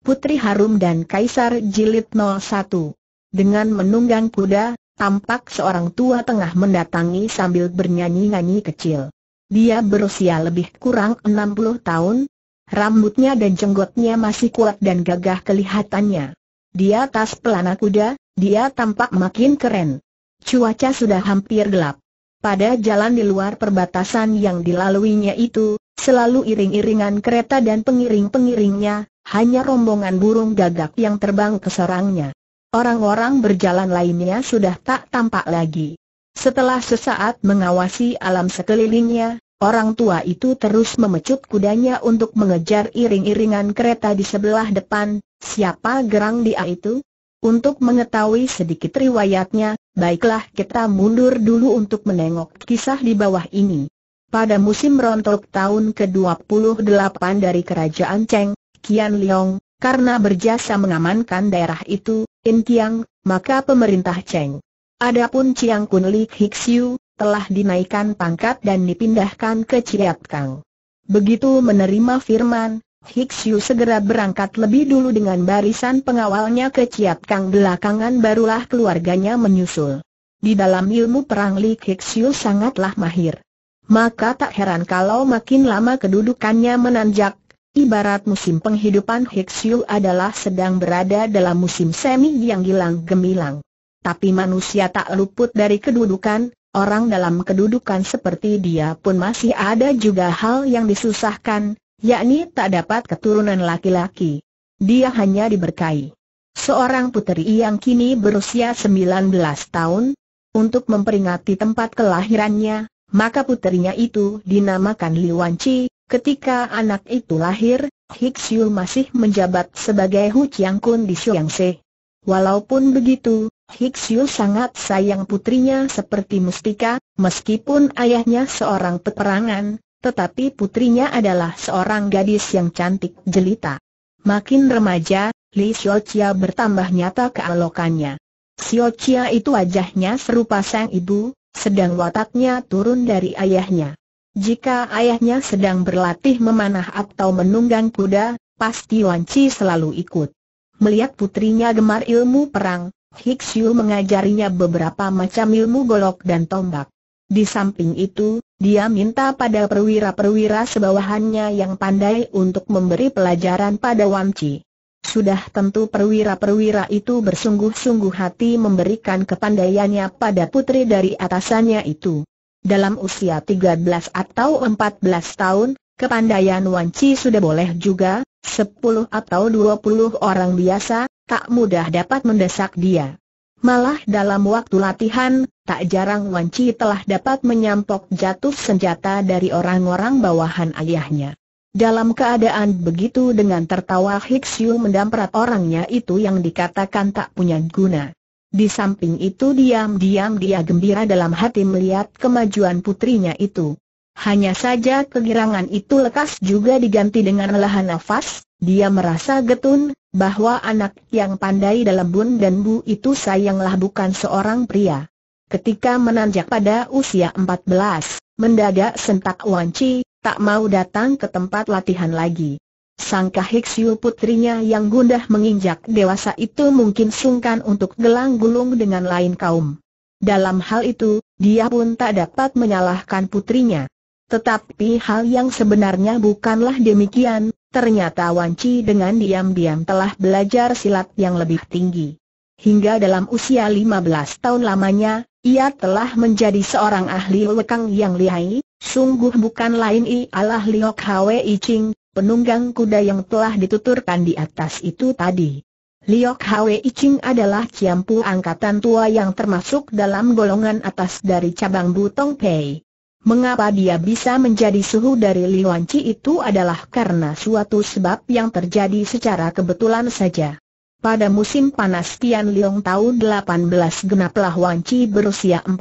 Putri Harum dan Kaisar Jilid 01. Dengan menunggang kuda, tampak seorang tua tengah mendatangi sambil bernyanyi-nyanyi kecil. Dia berusia lebih kurang 60 tahun, rambutnya dan jenggotnya masih kuat dan gagah kelihatannya. Di atas pelana kuda, dia tampak makin keren. Cuaca sudah hampir gelap. Pada jalan di luar perbatasan yang dilaluinya itu, selalu iring-iringan kereta dan pengiring-pengiringnya, hanya rombongan burung gagak yang terbang ke sarangnya. Orang-orang berjalan lainnya sudah tak tampak lagi. Setelah sesaat mengawasi alam sekelilingnya, orang tua itu terus memecut kudanya untuk mengejar iring-iringan kereta di sebelah depan, siapa gerang dia itu? Untuk mengetahui sedikit riwayatnya, baiklah kita mundur dulu untuk menengok kisah di bawah ini. Pada musim rontok tahun ke-28 dari kerajaan Cheng, Kian Leong, karena berjasa mengamankan daerah itu, In Kiang, maka pemerintah Cheng. Adapun Chiang Kun Li Hixiu, telah dinaikkan pangkat dan dipindahkan ke Chiat Kang. Begitu menerima firman, Hixiu segera berangkat lebih dulu dengan barisan pengawalnya ke Chiat Kang belakangan barulah keluarganya menyusul. Di dalam ilmu perang Li Hixiu sangatlah mahir. Maka tak heran kalau makin lama kedudukannya menanjak, Ibarat musim penghidupan Hiksu adalah sedang berada dalam musim semi yang hilang gemilang. Tapi manusia tak luput dari kedudukan, orang dalam kedudukan seperti dia pun masih ada juga hal yang disusahkan, yakni tak dapat keturunan laki-laki. Dia hanya diberkahi. Seorang puteri yang kini berusia 19 tahun, untuk memperingati tempat kelahirannya, maka puterinya itu dinamakan Liwanci, Ketika anak itu lahir, Hixiu masih menjabat sebagai Hu Chiang Kun di Xiangse. Walaupun begitu, Hixiu sangat sayang putrinya seperti Mustika, meskipun ayahnya seorang peperangan, tetapi putrinya adalah seorang gadis yang cantik jelita. Makin remaja, Li Xiaoqia bertambah nyata kealokannya. Xiaoqia itu wajahnya serupa sang ibu, sedang wataknya turun dari ayahnya. Jika ayahnya sedang berlatih memanah atau menunggang kuda, pasti Wan Chi selalu ikut. Melihat putrinya gemar ilmu perang, Hixiu mengajarinya beberapa macam ilmu golok dan tombak. Di samping itu, dia minta pada perwira-perwira sebawahannya yang pandai untuk memberi pelajaran pada Wan Chi. Sudah tentu perwira-perwira itu bersungguh-sungguh hati memberikan kepandaiannya pada putri dari atasannya itu. Dalam usia 13 atau 14 tahun, kepandaian Wan Chi sudah boleh juga, 10 atau 20 orang biasa, tak mudah dapat mendesak dia. Malah dalam waktu latihan, tak jarang Wan Chi telah dapat menyampok jatuh senjata dari orang-orang bawahan ayahnya. Dalam keadaan begitu dengan tertawa Hixiu mendamprat orangnya itu yang dikatakan tak punya guna. Di samping itu diam-diam dia gembira dalam hati melihat kemajuan putrinya itu. Hanya saja kegirangan itu lekas juga diganti dengan lelahan nafas, dia merasa getun, bahwa anak yang pandai dalam bun dan bu itu sayanglah bukan seorang pria. Ketika menanjak pada usia 14, mendadak sentak Wanci, tak mau datang ke tempat latihan lagi. Sangka Hiksiu putrinya yang gundah menginjak dewasa itu mungkin sungkan untuk gelang gulung dengan lain kaum. Dalam hal itu, dia pun tak dapat menyalahkan putrinya. Tetapi hal yang sebenarnya bukanlah demikian, ternyata Wanci dengan diam-diam telah belajar silat yang lebih tinggi. Hingga dalam usia 15 tahun lamanya, ia telah menjadi seorang ahli lekang yang lihai, sungguh bukan lain ialah Liok Hwe I Ching, penunggang kuda yang telah dituturkan di atas itu tadi. Liok Hwe Iching adalah Ciampu angkatan tua yang termasuk dalam golongan atas dari cabang Butong Pei. Mengapa dia bisa menjadi suhu dari Liwanci itu adalah karena suatu sebab yang terjadi secara kebetulan saja. Pada musim panas Tian Liong tahun 18 genaplah Wanci berusia 14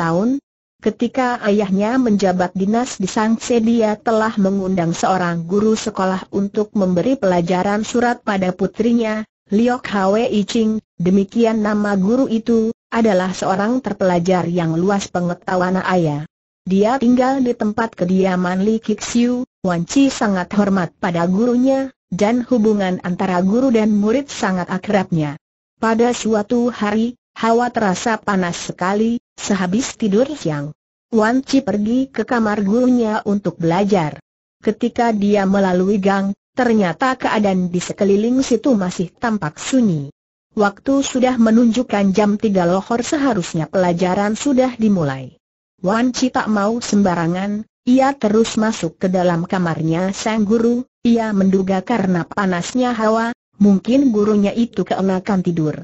tahun, Ketika ayahnya menjabat dinas di Sangse dia telah mengundang seorang guru sekolah untuk memberi pelajaran surat pada putrinya, Liok Hwe Iching, demikian nama guru itu, adalah seorang terpelajar yang luas pengetahuan ayah. Dia tinggal di tempat kediaman Li Kixiu, Wan Chi sangat hormat pada gurunya, dan hubungan antara guru dan murid sangat akrabnya. Pada suatu hari, hawa terasa panas sekali, Sehabis tidur siang, Wan Chi pergi ke kamar gurunya untuk belajar. Ketika dia melalui gang, ternyata keadaan di sekeliling situ masih tampak sunyi. Waktu sudah menunjukkan jam tiga lohor seharusnya pelajaran sudah dimulai. Wan Chi tak mau sembarangan, ia terus masuk ke dalam kamarnya sang guru, ia menduga karena panasnya hawa, mungkin gurunya itu keenakan tidur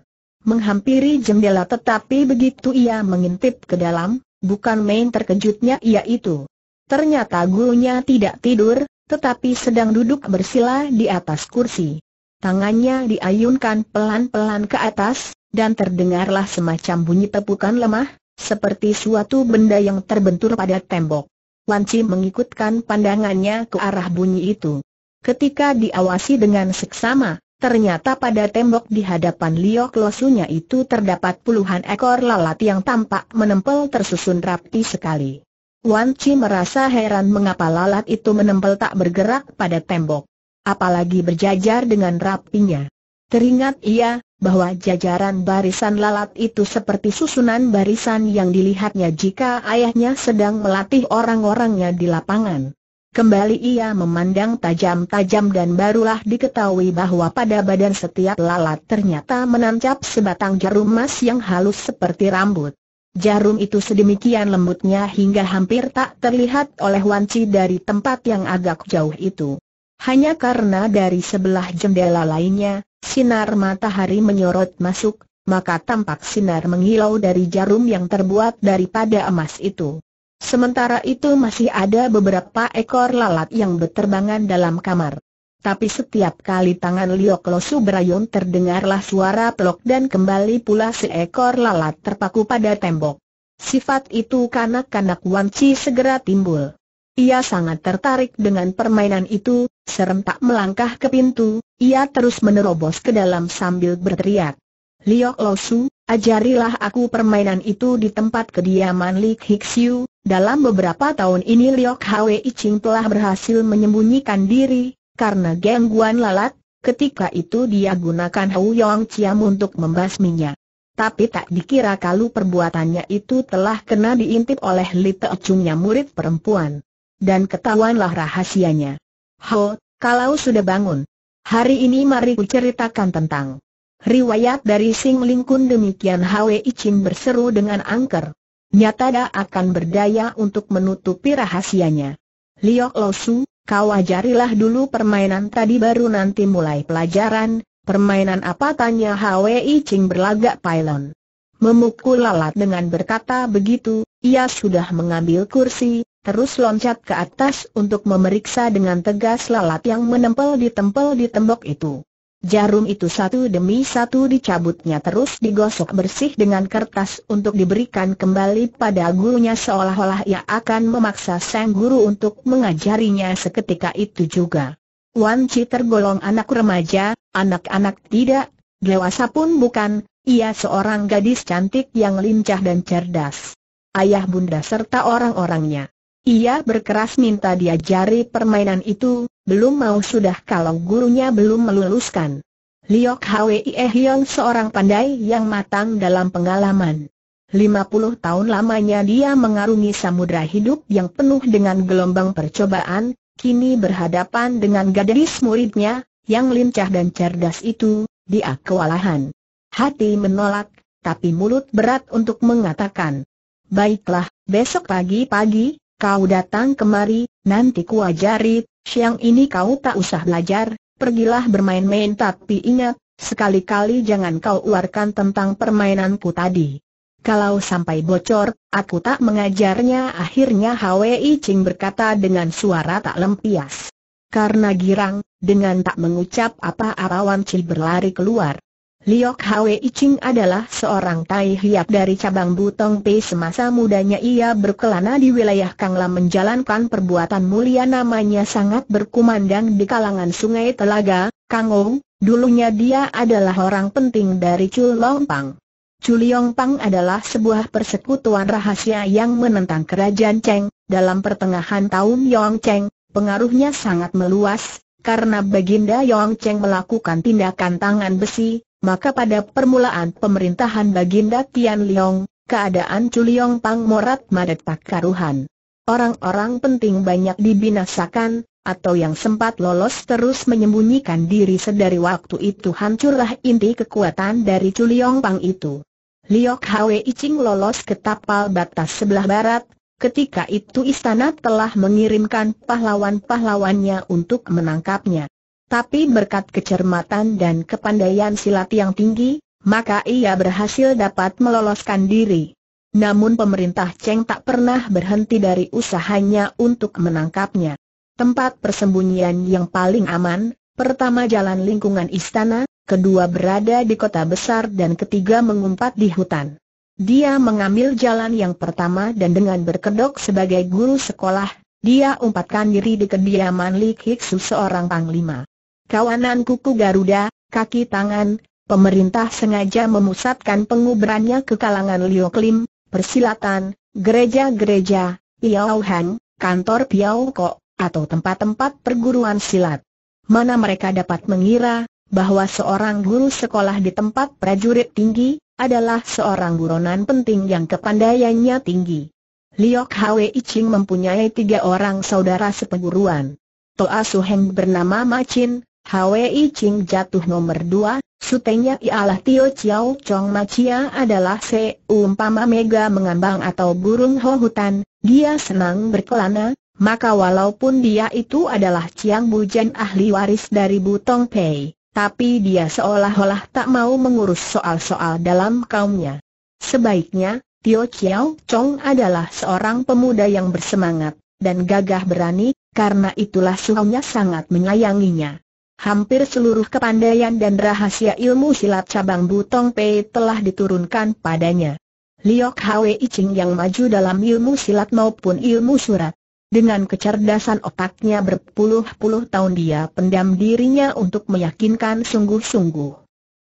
menghampiri jendela tetapi begitu ia mengintip ke dalam, bukan main terkejutnya ia itu. Ternyata gurunya tidak tidur, tetapi sedang duduk bersila di atas kursi. Tangannya diayunkan pelan-pelan ke atas, dan terdengarlah semacam bunyi tepukan lemah, seperti suatu benda yang terbentur pada tembok. Wanci mengikutkan pandangannya ke arah bunyi itu. Ketika diawasi dengan seksama, Ternyata pada tembok di hadapan Liok Losunya itu terdapat puluhan ekor lalat yang tampak menempel tersusun rapi sekali. Wan Chi merasa heran mengapa lalat itu menempel tak bergerak pada tembok. Apalagi berjajar dengan rapinya. Teringat ia, bahwa jajaran barisan lalat itu seperti susunan barisan yang dilihatnya jika ayahnya sedang melatih orang-orangnya di lapangan. Kembali ia memandang tajam-tajam dan barulah diketahui bahwa pada badan setiap lalat ternyata menancap sebatang jarum emas yang halus seperti rambut. Jarum itu sedemikian lembutnya hingga hampir tak terlihat oleh wanci dari tempat yang agak jauh itu. Hanya karena dari sebelah jendela lainnya, sinar matahari menyorot masuk, maka tampak sinar mengilau dari jarum yang terbuat daripada emas itu. Sementara itu masih ada beberapa ekor lalat yang berterbangan dalam kamar. Tapi setiap kali tangan Liok Losu berayun terdengarlah suara pelok dan kembali pula seekor lalat terpaku pada tembok. Sifat itu kanak-kanak Wan Chi segera timbul. Ia sangat tertarik dengan permainan itu, serentak melangkah ke pintu, ia terus menerobos ke dalam sambil berteriak. Liok Losu, ajarilah aku permainan itu di tempat kediaman Li Hixiu, dalam beberapa tahun ini Liok Hwe Iching telah berhasil menyembunyikan diri, karena gangguan lalat, ketika itu dia gunakan Hou Yong Chiam untuk membasminya. Tapi tak dikira kalau perbuatannya itu telah kena diintip oleh Li Te Chungnya murid perempuan. Dan ketahuanlah rahasianya. Ho, kalau sudah bangun. Hari ini mari ku ceritakan tentang riwayat dari Sing Lingkun demikian Hwe Iching berseru dengan angker. Nyata akan berdaya untuk menutupi rahasianya. Liok Losu, kau ajarilah dulu permainan tadi baru nanti mulai pelajaran, permainan apa tanya Hwi Ching berlagak pylon. Memukul lalat dengan berkata begitu, ia sudah mengambil kursi, terus loncat ke atas untuk memeriksa dengan tegas lalat yang menempel di tempel di tembok itu. Jarum itu satu demi satu dicabutnya terus digosok bersih dengan kertas untuk diberikan kembali pada gurunya seolah-olah ia akan memaksa sang guru untuk mengajarinya seketika itu juga. Wan Chi tergolong anak remaja, anak-anak tidak, dewasa pun bukan, ia seorang gadis cantik yang lincah dan cerdas. Ayah bunda serta orang-orangnya. Ia berkeras minta diajari permainan itu, belum mau sudah kalau gurunya belum meluluskan. Liok Hwee Hyong seorang pandai yang matang dalam pengalaman. 50 tahun lamanya dia mengarungi samudra hidup yang penuh dengan gelombang percobaan, kini berhadapan dengan gadis muridnya, yang lincah dan cerdas itu, dia kewalahan. Hati menolak, tapi mulut berat untuk mengatakan. Baiklah, besok pagi-pagi, kau datang kemari, nanti kuajari Siang ini kau tak usah belajar, pergilah bermain-main tapi ingat, sekali-kali jangan kau uarkan tentang permainanku tadi. Kalau sampai bocor, aku tak mengajarnya akhirnya Hwi Ching berkata dengan suara tak lempias. Karena girang, dengan tak mengucap apa-apa Wan Chi berlari keluar. Liok Hwe Iching adalah seorang tai hiap dari cabang Butong Pei semasa mudanya ia berkelana di wilayah Kangla menjalankan perbuatan mulia namanya sangat berkumandang di kalangan sungai Telaga, Kangou, dulunya dia adalah orang penting dari Pang. Chulongpang. Pang adalah sebuah persekutuan rahasia yang menentang kerajaan Cheng, dalam pertengahan tahun Yong Cheng, pengaruhnya sangat meluas, karena Baginda Yong Cheng melakukan tindakan tangan besi, maka pada permulaan pemerintahan Baginda Tian Liong, keadaan Chuliong Pang Morat madat tak karuhan. Orang-orang penting banyak dibinasakan, atau yang sempat lolos terus menyembunyikan diri sedari waktu itu hancurlah inti kekuatan dari Chuliong Pang itu. Liok Hwe Icing lolos ke tapal batas sebelah barat, ketika itu istana telah mengirimkan pahlawan-pahlawannya untuk menangkapnya. Tapi berkat kecermatan dan kepandaian silat yang tinggi, maka ia berhasil dapat meloloskan diri. Namun pemerintah Cheng tak pernah berhenti dari usahanya untuk menangkapnya. Tempat persembunyian yang paling aman, pertama jalan lingkungan istana, kedua berada di kota besar dan ketiga mengumpat di hutan. Dia mengambil jalan yang pertama dan dengan berkedok sebagai guru sekolah, dia umpatkan diri di kediaman Li Hiksu seorang panglima kawanan kuku Garuda, kaki tangan, pemerintah sengaja memusatkan penguburannya ke kalangan Lioklim, persilatan, gereja-gereja, Piauhan, kantor Piaukok, atau tempat-tempat perguruan silat. Mana mereka dapat mengira, bahwa seorang guru sekolah di tempat prajurit tinggi, adalah seorang buronan penting yang kepandaiannya tinggi. Liok Hwe Iching mempunyai tiga orang saudara seperguruan. Toa Suheng bernama Macin, HWI Ching jatuh nomor dua. sutenya ialah Tio Chiao Chong Machia adalah seumpama mega mengambang atau burung ho hutan, dia senang berkelana, maka walaupun dia itu adalah Chiang Bujen ahli waris dari Butong Pei, tapi dia seolah-olah tak mau mengurus soal-soal dalam kaumnya. Sebaiknya, Tio Chiao Chong adalah seorang pemuda yang bersemangat dan gagah berani, karena itulah suhunya sangat menyayanginya hampir seluruh kepandaian dan rahasia ilmu silat cabang Butong Pei telah diturunkan padanya. Liok Hwe Iching yang maju dalam ilmu silat maupun ilmu surat. Dengan kecerdasan otaknya berpuluh-puluh tahun dia pendam dirinya untuk meyakinkan sungguh-sungguh.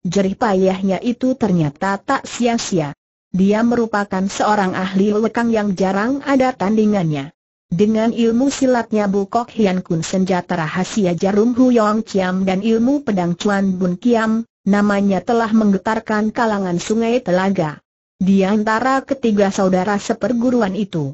Jerih payahnya itu ternyata tak sia-sia. Dia merupakan seorang ahli lekang yang jarang ada tandingannya. Dengan ilmu silatnya Bu Kok Hian Kun senjata rahasia jarum Hu Yong Kiam dan ilmu pedang Chuan Bun Kiam, namanya telah menggetarkan kalangan sungai telaga. Di antara ketiga saudara seperguruan itu,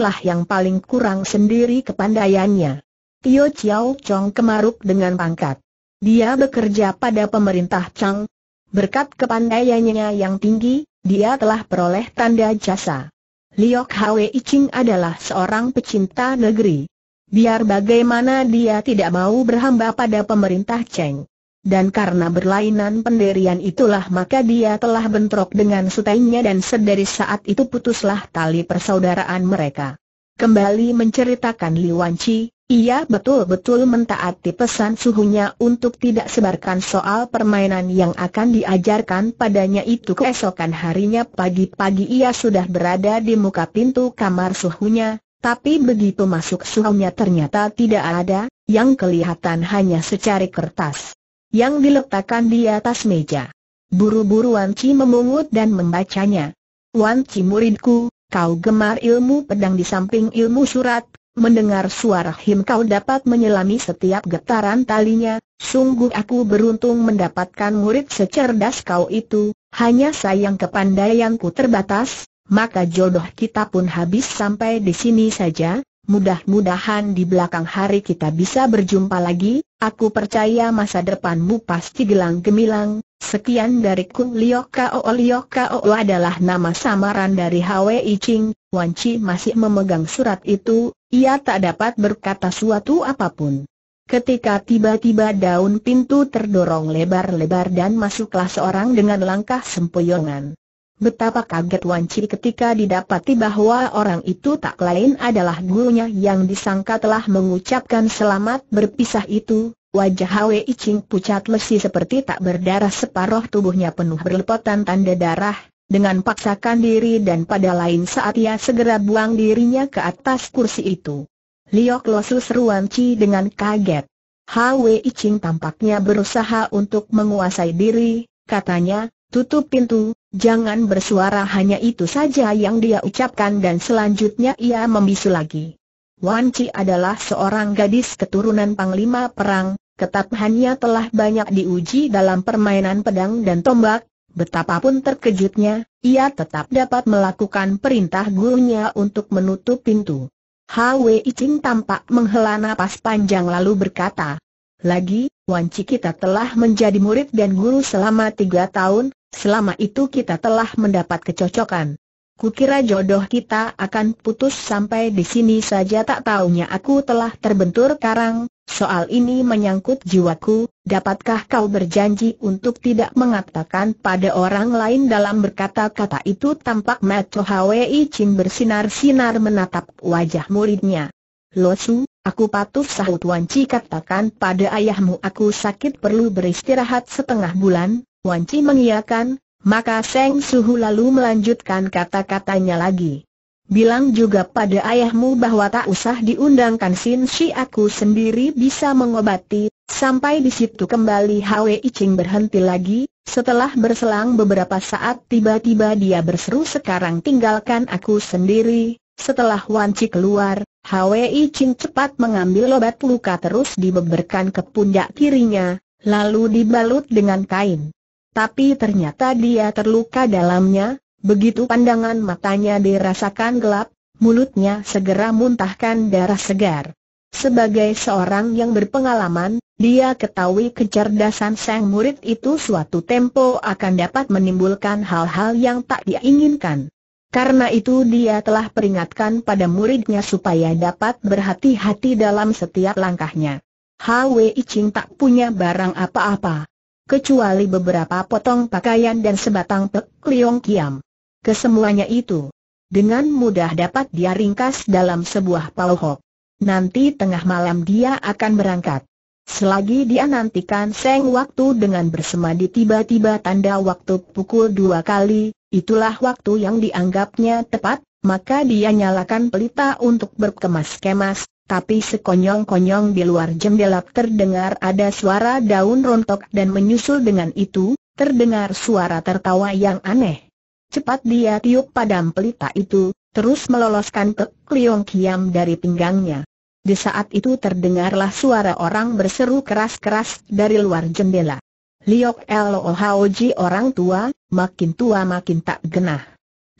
lah yang paling kurang sendiri kepandaiannya. Tio Chiao Chong kemaruk dengan pangkat. Dia bekerja pada pemerintah Chang. Berkat kepandaiannya yang tinggi, dia telah peroleh tanda jasa. Liok Hwe Iching adalah seorang pecinta negeri. Biar bagaimana dia tidak mau berhamba pada pemerintah Cheng. Dan karena berlainan penderian itulah maka dia telah bentrok dengan sutainya dan sedari saat itu putuslah tali persaudaraan mereka. Kembali menceritakan Li Wanci, ia betul-betul mentaati pesan suhunya untuk tidak sebarkan soal permainan yang akan diajarkan padanya itu keesokan harinya pagi-pagi ia sudah berada di muka pintu kamar suhunya, tapi begitu masuk suhunya ternyata tidak ada, yang kelihatan hanya secari kertas yang diletakkan di atas meja. Buru-buru Wan Chi memungut dan membacanya. Wan Chi muridku, kau gemar ilmu pedang di samping ilmu surat, Mendengar suara Him kau dapat menyelami setiap getaran talinya, sungguh aku beruntung mendapatkan murid secerdas kau itu, hanya sayang kepandaianku terbatas, maka jodoh kita pun habis sampai di sini saja, Mudah-mudahan di belakang hari kita bisa berjumpa lagi, aku percaya masa depanmu pasti gelang gemilang. Sekian dari dariku Liok Kao adalah nama samaran dari I Ching, Wan Chi masih memegang surat itu, ia tak dapat berkata suatu apapun. Ketika tiba-tiba daun pintu terdorong lebar-lebar dan masuklah seorang dengan langkah sempoyongan. Betapa kaget Wan Chi ketika didapati bahwa orang itu tak lain adalah gurunya yang disangka telah mengucapkan selamat berpisah itu. Wajah Hwi Ching pucat lesi seperti tak berdarah separuh tubuhnya penuh berlepotan tanda darah, dengan paksakan diri dan pada lain saat ia segera buang dirinya ke atas kursi itu. Liok Losu seruan Ci dengan kaget. Hwi Ching tampaknya berusaha untuk menguasai diri, katanya, tutup pintu, jangan bersuara hanya itu saja yang dia ucapkan dan selanjutnya ia membisu lagi. Wan Chi adalah seorang gadis keturunan Panglima Perang, Ketabahannya telah banyak diuji dalam permainan pedang dan tombak, Betapapun terkejutnya, ia tetap dapat melakukan perintah gurunya untuk menutup pintu. Hwe Icing tampak menghela nafas panjang lalu berkata, Lagi, Wan kita telah menjadi murid dan guru selama tiga tahun, selama itu kita telah mendapat kecocokan. Kukira jodoh kita akan putus sampai di sini saja tak taunya aku telah terbentur karang, soal ini menyangkut jiwaku, Dapatkah kau berjanji untuk tidak mengatakan pada orang lain dalam berkata-kata itu tampak Mato Hwi Chin bersinar-sinar menatap wajah muridnya. Lo Su, aku patuh sahut Chi katakan pada ayahmu aku sakit perlu beristirahat setengah bulan, Wan Chi mengiakan, maka Seng Suhu lalu melanjutkan kata-katanya lagi. Bilang juga pada ayahmu bahwa tak usah diundangkan Sin Shi aku sendiri bisa mengobati Sampai di situ kembali Hwi Ching berhenti lagi, setelah berselang beberapa saat tiba-tiba dia berseru sekarang tinggalkan aku sendiri, setelah Wan Chi keluar, Hwi Ching cepat mengambil obat luka terus dibeberkan ke pundak kirinya, lalu dibalut dengan kain. Tapi ternyata dia terluka dalamnya, begitu pandangan matanya dirasakan gelap, mulutnya segera muntahkan darah segar. Sebagai seorang yang berpengalaman, dia ketahui kecerdasan sang murid itu suatu tempo akan dapat menimbulkan hal-hal yang tak diinginkan. Karena itu dia telah peringatkan pada muridnya supaya dapat berhati-hati dalam setiap langkahnya. Hwi Ching tak punya barang apa-apa. Kecuali beberapa potong pakaian dan sebatang pek liong kiam. Kesemuanya itu. Dengan mudah dapat dia ringkas dalam sebuah pauhok. Nanti tengah malam dia akan berangkat. Selagi dia nantikan seng waktu dengan bersemadi tiba-tiba tanda waktu pukul dua kali, itulah waktu yang dianggapnya tepat, maka dia nyalakan pelita untuk berkemas-kemas, tapi sekonyong-konyong di luar jendela terdengar ada suara daun rontok dan menyusul dengan itu, terdengar suara tertawa yang aneh. Cepat dia tiup padam pelita itu, terus meloloskan Pek Liong Kiam dari pinggangnya. Di saat itu terdengarlah suara orang berseru keras-keras dari luar jendela. Liok Lohoji orang tua, makin tua makin tak genah.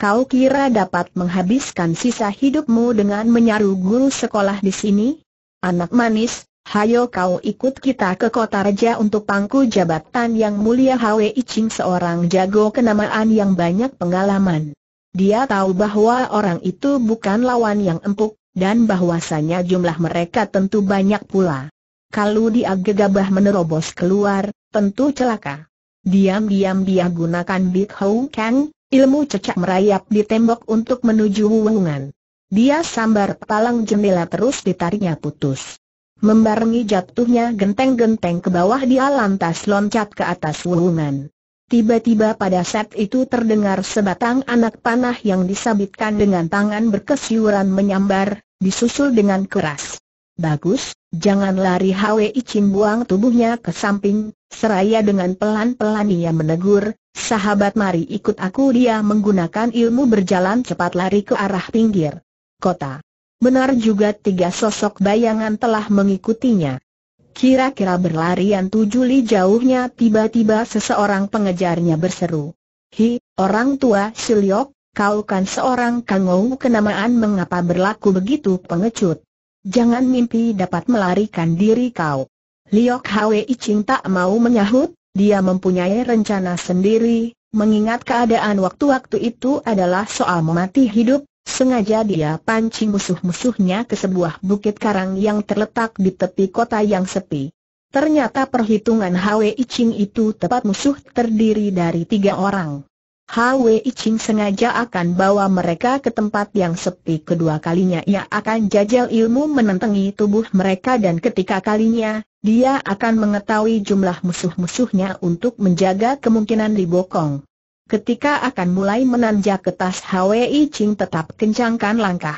Kau kira dapat menghabiskan sisa hidupmu dengan menyaru guru sekolah di sini? Anak manis, hayo kau ikut kita ke kota raja untuk pangku jabatan yang mulia Hwe Ching seorang jago kenamaan yang banyak pengalaman. Dia tahu bahwa orang itu bukan lawan yang empuk, dan bahwasanya jumlah mereka tentu banyak pula. Kalau dia gegabah menerobos keluar, tentu celaka. Diam-diam dia gunakan Big Hou Kang, ilmu cecak merayap di tembok untuk menuju wungan. Dia sambar palang jendela terus ditariknya putus. Membarengi jatuhnya genteng-genteng ke bawah dia lantas loncat ke atas wungan. Tiba-tiba pada saat itu terdengar sebatang anak panah yang disabitkan dengan tangan berkesiuran menyambar, disusul dengan keras. Bagus, jangan lari Hwi Chin buang tubuhnya ke samping, seraya dengan pelan-pelan ia menegur, sahabat mari ikut aku dia menggunakan ilmu berjalan cepat lari ke arah pinggir kota. Benar juga tiga sosok bayangan telah mengikutinya. Kira-kira berlarian tujuh li jauhnya tiba-tiba seseorang pengejarnya berseru. Hi, orang tua Siliok, kau kan seorang kangou kenamaan mengapa berlaku begitu pengecut. Jangan mimpi dapat melarikan diri kau. Liok Hwei Ching tak mau menyahut, dia mempunyai rencana sendiri, mengingat keadaan waktu-waktu itu adalah soal mati hidup, Sengaja dia pancing musuh-musuhnya ke sebuah bukit karang yang terletak di tepi kota yang sepi. Ternyata perhitungan Hwi Ching itu tepat musuh terdiri dari tiga orang. Hwi Ching sengaja akan bawa mereka ke tempat yang sepi kedua kalinya ia akan jajal ilmu menentangi tubuh mereka dan ketika kalinya, dia akan mengetahui jumlah musuh-musuhnya untuk menjaga kemungkinan dibokong. Ketika akan mulai menanjak ke tas Hwi Ching tetap kencangkan langkah.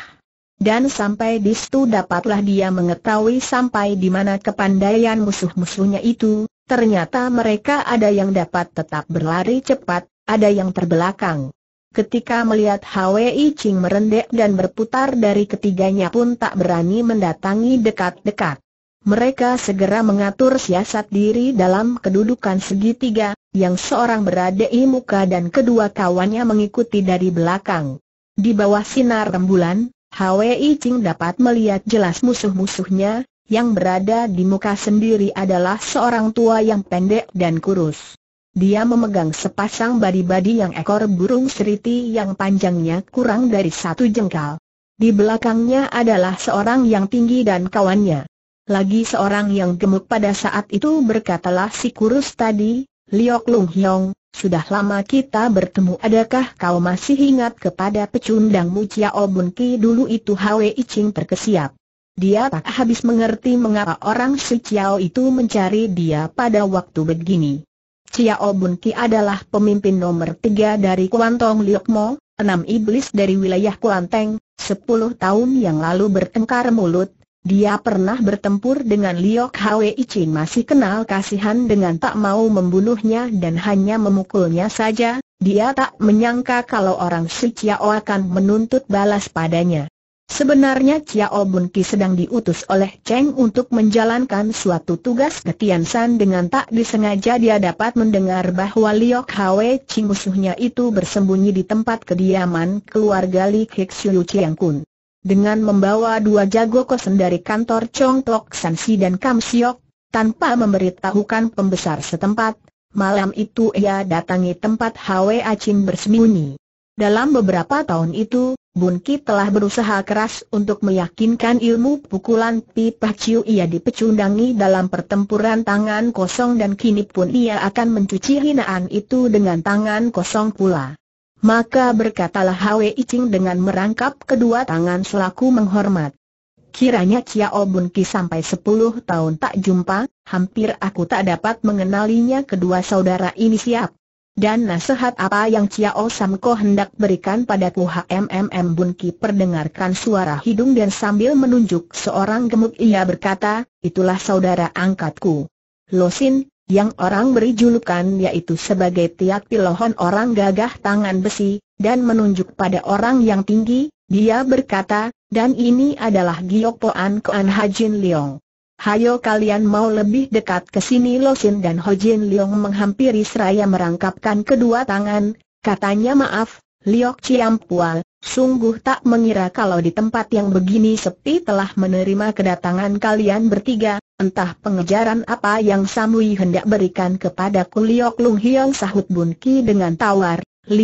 Dan sampai di situ dapatlah dia mengetahui sampai di mana kepandaian musuh-musuhnya itu, ternyata mereka ada yang dapat tetap berlari cepat, ada yang terbelakang. Ketika melihat Hwi Ching merendek dan berputar dari ketiganya pun tak berani mendatangi dekat-dekat mereka segera mengatur siasat diri dalam kedudukan segitiga, yang seorang berada di muka dan kedua kawannya mengikuti dari belakang. Di bawah sinar rembulan, Hwi Ching dapat melihat jelas musuh-musuhnya, yang berada di muka sendiri adalah seorang tua yang pendek dan kurus. Dia memegang sepasang badi-badi yang ekor burung seriti yang panjangnya kurang dari satu jengkal. Di belakangnya adalah seorang yang tinggi dan kawannya. Lagi seorang yang gemuk pada saat itu berkatalah si kurus tadi, Liok Lung Hyong, sudah lama kita bertemu adakah kau masih ingat kepada pecundang Mucia Obun Ki dulu itu Hwe Iching terkesiap. Dia tak habis mengerti mengapa orang si Chiao itu mencari dia pada waktu begini. Chiao Bun Ki adalah pemimpin nomor tiga dari Kuantong Liok Mo, enam iblis dari wilayah Kuanteng, sepuluh tahun yang lalu bertengkar mulut, dia pernah bertempur dengan Liok Hwei Ching masih kenal kasihan dengan tak mau membunuhnya dan hanya memukulnya saja, dia tak menyangka kalau orang si Chiao akan menuntut balas padanya. Sebenarnya Chiao Bun Ki sedang diutus oleh Cheng untuk menjalankan suatu tugas Tian San dengan tak disengaja dia dapat mendengar bahwa Liok Hwei Ching musuhnya itu bersembunyi di tempat kediaman keluarga Li Hik Siu Chiang Kun dengan membawa dua jago kosen dari kantor Chong Tok Si dan Kam Siok, tanpa memberitahukan pembesar setempat, malam itu ia datangi tempat A Chin bersembunyi. Dalam beberapa tahun itu, Bun Ki telah berusaha keras untuk meyakinkan ilmu pukulan pipa ciu ia dipecundangi dalam pertempuran tangan kosong dan kini pun ia akan mencuci hinaan itu dengan tangan kosong pula. Maka berkatalah Hwe Icing dengan merangkap kedua tangan selaku menghormat. Kiranya Chiao Bun Ki sampai sepuluh tahun tak jumpa, hampir aku tak dapat mengenalinya kedua saudara ini siap. Dan nasihat apa yang Chiao Samko hendak berikan padaku HMMM Bun Ki perdengarkan suara hidung dan sambil menunjuk seorang gemuk ia berkata, itulah saudara angkatku. Losin, yang orang beri julukan yaitu sebagai Tiak Pilohon orang gagah tangan besi, dan menunjuk pada orang yang tinggi, dia berkata, dan ini adalah Giok Poan Koan Hajin Leong. Hayo kalian mau lebih dekat ke sini Losin dan Jin Leong menghampiri seraya merangkapkan kedua tangan, katanya maaf, Liok Ciampual, sungguh tak mengira kalau di tempat yang begini sepi telah menerima kedatangan kalian bertiga, Entah pengejaran apa yang Samui hendak berikan kepada Kuliok Lung Hiong sahut Bun Ki dengan tawar, 15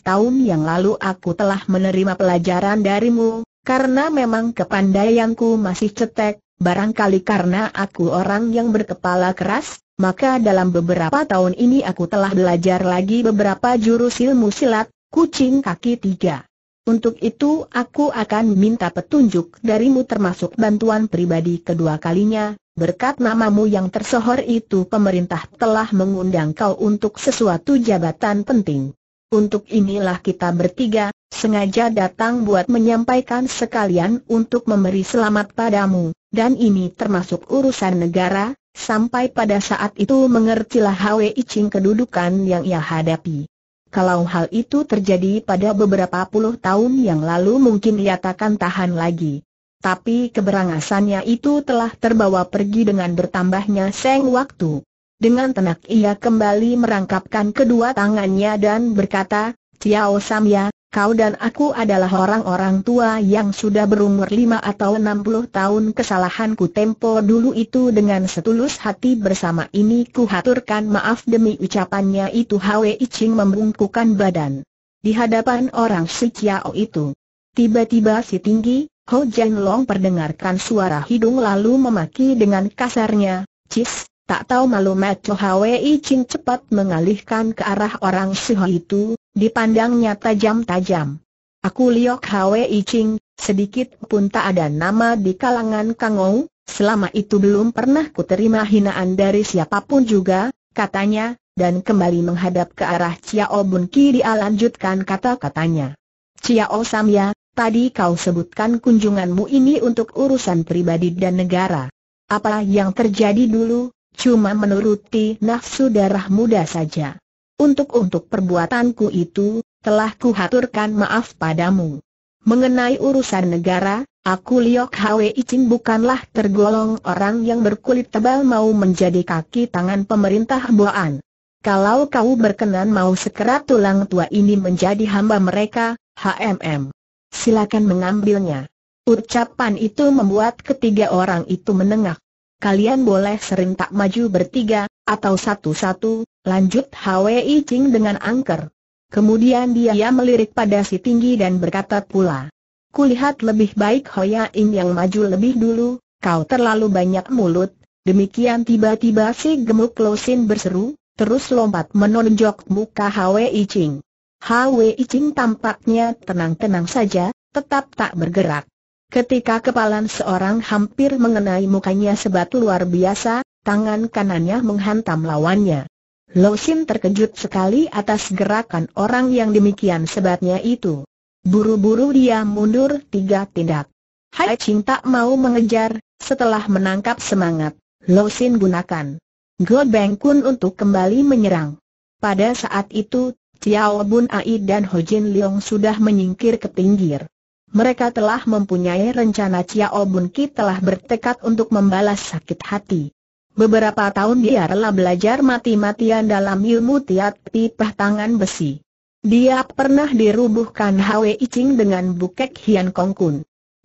tahun yang lalu aku telah menerima pelajaran darimu, karena memang kepandaianku masih cetek, barangkali karena aku orang yang berkepala keras, maka dalam beberapa tahun ini aku telah belajar lagi beberapa jurus ilmu silat, kucing kaki tiga. Untuk itu aku akan minta petunjuk darimu termasuk bantuan pribadi kedua kalinya, berkat namamu yang tersohor itu pemerintah telah mengundang kau untuk sesuatu jabatan penting. Untuk inilah kita bertiga, sengaja datang buat menyampaikan sekalian untuk memberi selamat padamu, dan ini termasuk urusan negara, sampai pada saat itu mengertilah Hwi Ching kedudukan yang ia hadapi. Kalau hal itu terjadi pada beberapa puluh tahun yang lalu mungkin ia takkan tahan lagi. Tapi keberangasannya itu telah terbawa pergi dengan bertambahnya seng waktu. Dengan tenak ia kembali merangkapkan kedua tangannya dan berkata, Ciao Samya, kau dan aku adalah orang-orang tua yang sudah berumur lima atau enam puluh tahun kesalahanku tempo dulu itu dengan setulus hati bersama ini ku haturkan maaf demi ucapannya itu Hwe Iching membungkukan badan. Di hadapan orang si Chiao itu. Tiba-tiba si tinggi, Ho Jian Long perdengarkan suara hidung lalu memaki dengan kasarnya, Cis, tak tahu malu Macho Hwe Iching cepat mengalihkan ke arah orang si Ho itu, Dipandangnya tajam-tajam. Aku Liok Hwi Ching, sedikit pun tak ada nama di kalangan Kangou, selama itu belum pernah terima hinaan dari siapapun juga, katanya, dan kembali menghadap ke arah Chiao Bun Ki dia lanjutkan kata-katanya. Chiao Samya, tadi kau sebutkan kunjunganmu ini untuk urusan pribadi dan negara. Apa yang terjadi dulu, cuma menuruti nafsu darah muda saja untuk-untuk perbuatanku itu, telah kuhaturkan maaf padamu. Mengenai urusan negara, aku Liok Hwe Icin bukanlah tergolong orang yang berkulit tebal mau menjadi kaki tangan pemerintah Boan. Kalau kau berkenan mau segera tulang tua ini menjadi hamba mereka, HMM. Silakan mengambilnya. Ucapan itu membuat ketiga orang itu menengah kalian boleh sering tak maju bertiga, atau satu-satu, lanjut Hwi Ching dengan angker. Kemudian dia melirik pada si tinggi dan berkata pula, Kulihat lebih baik Hoya Ing yang maju lebih dulu, kau terlalu banyak mulut, demikian tiba-tiba si gemuk Losin berseru, terus lompat menonjok muka Hwi Ching. Hwi Ching tampaknya tenang-tenang saja, tetap tak bergerak. Ketika kepalan seorang hampir mengenai mukanya sebat luar biasa, tangan kanannya menghantam lawannya. Sin terkejut sekali atas gerakan orang yang demikian sebatnya itu. Buru-buru dia mundur tiga tindak. Hai Ching tak mau mengejar, setelah menangkap semangat, Sin gunakan God Beng Kun untuk kembali menyerang. Pada saat itu, Chiao Bun Ai dan Ho Jin Leong sudah menyingkir ke pinggir. Mereka telah mempunyai rencana Chiao Bun Ki telah bertekad untuk membalas sakit hati. Beberapa tahun dia rela belajar mati-matian dalam ilmu tiat pipah tangan besi. Dia pernah dirubuhkan Hwe Icing dengan Bukek Hian Kong Kun.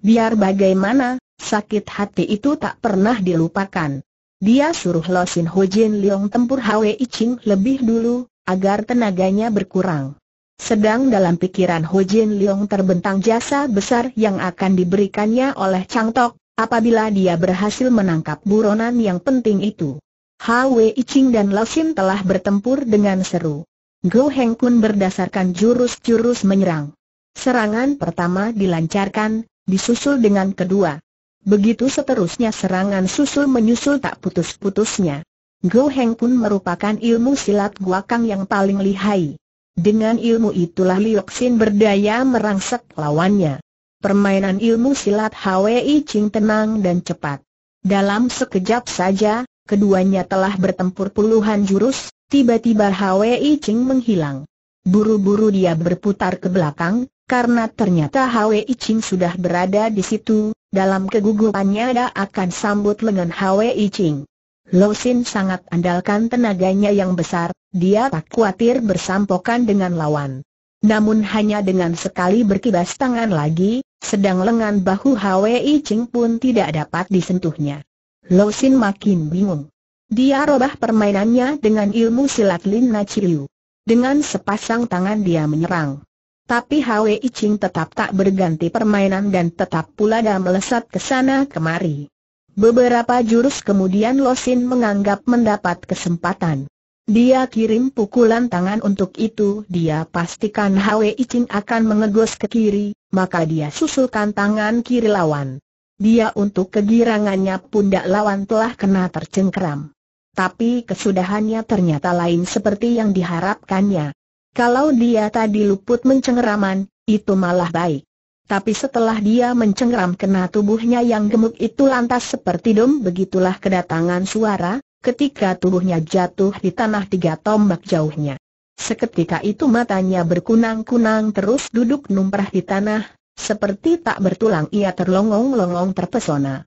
Biar bagaimana, sakit hati itu tak pernah dilupakan. Dia suruh Lo Sin Ho Jin Leong tempur Hwe Icing lebih dulu, agar tenaganya berkurang. Sedang dalam pikiran Ho Jin Leong terbentang jasa besar yang akan diberikannya oleh Chang Tok, apabila dia berhasil menangkap buronan yang penting itu. Hwi Iching dan Lao Sim telah bertempur dengan seru. Go Heng Kun berdasarkan jurus-jurus menyerang. Serangan pertama dilancarkan, disusul dengan kedua. Begitu seterusnya serangan susul menyusul tak putus-putusnya. Go Heng Kun merupakan ilmu silat guakang yang paling lihai. Dengan ilmu itulah Lioksin berdaya merangsek lawannya. Permainan ilmu silat Hwi Ching tenang dan cepat. Dalam sekejap saja, keduanya telah bertempur puluhan jurus, tiba-tiba Hwi Ching menghilang. Buru-buru dia berputar ke belakang, karena ternyata Hwi Ching sudah berada di situ, dalam kegugupannya dia akan sambut lengan Hwi Ching. Lo Sin sangat andalkan tenaganya yang besar, dia tak khawatir bersampokan dengan lawan. Namun hanya dengan sekali berkibas tangan lagi, sedang lengan bahu Hwi Ching pun tidak dapat disentuhnya. Lo Sin makin bingung. Dia robah permainannya dengan ilmu silat Lin Na Chiu. Dengan sepasang tangan dia menyerang. Tapi Hwi Ching tetap tak berganti permainan dan tetap pula dah melesat ke sana kemari. Beberapa jurus kemudian Losin menganggap mendapat kesempatan. Dia kirim pukulan tangan untuk itu dia pastikan Hwe Icing akan mengegos ke kiri, maka dia susulkan tangan kiri lawan. Dia untuk kegirangannya pundak lawan telah kena tercengkeram. Tapi kesudahannya ternyata lain seperti yang diharapkannya. Kalau dia tadi luput mencengeraman, itu malah baik. Tapi setelah dia mencengram kena tubuhnya yang gemuk itu lantas seperti dom begitulah kedatangan suara, ketika tubuhnya jatuh di tanah tiga tombak jauhnya. Seketika itu matanya berkunang-kunang terus duduk numprah di tanah, seperti tak bertulang ia terlongong-longong terpesona.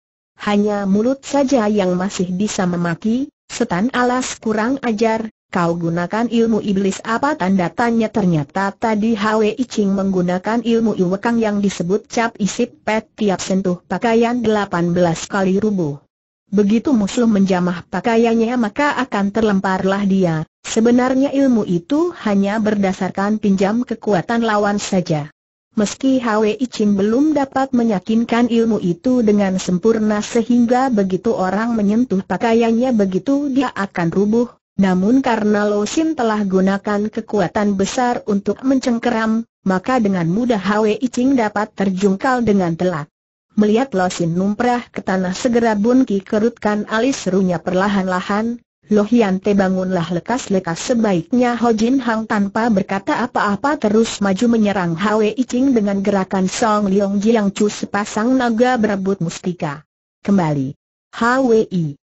Hanya mulut saja yang masih bisa memaki, setan alas kurang ajar, Kau gunakan ilmu iblis apa tanda tanya ternyata tadi Hwe Iching menggunakan ilmu iwekang yang disebut cap isip pet tiap sentuh pakaian 18 kali rubuh. Begitu musuh menjamah pakaiannya maka akan terlemparlah dia, sebenarnya ilmu itu hanya berdasarkan pinjam kekuatan lawan saja. Meski Hwe Iching belum dapat meyakinkan ilmu itu dengan sempurna sehingga begitu orang menyentuh pakaiannya begitu dia akan rubuh, namun karena Lo Sin telah gunakan kekuatan besar untuk mencengkeram, maka dengan mudah Hwi Ching dapat terjungkal dengan telak. Melihat Lo Sin numprah ke tanah segera Bun Ki kerutkan alis serunya perlahan-lahan, Lo Hian Te bangunlah lekas-lekas sebaiknya Ho Jin Hang tanpa berkata apa-apa terus maju menyerang Hwe Iching dengan gerakan Song Leong Jiang Chu sepasang naga berebut mustika. Kembali. Hwe I.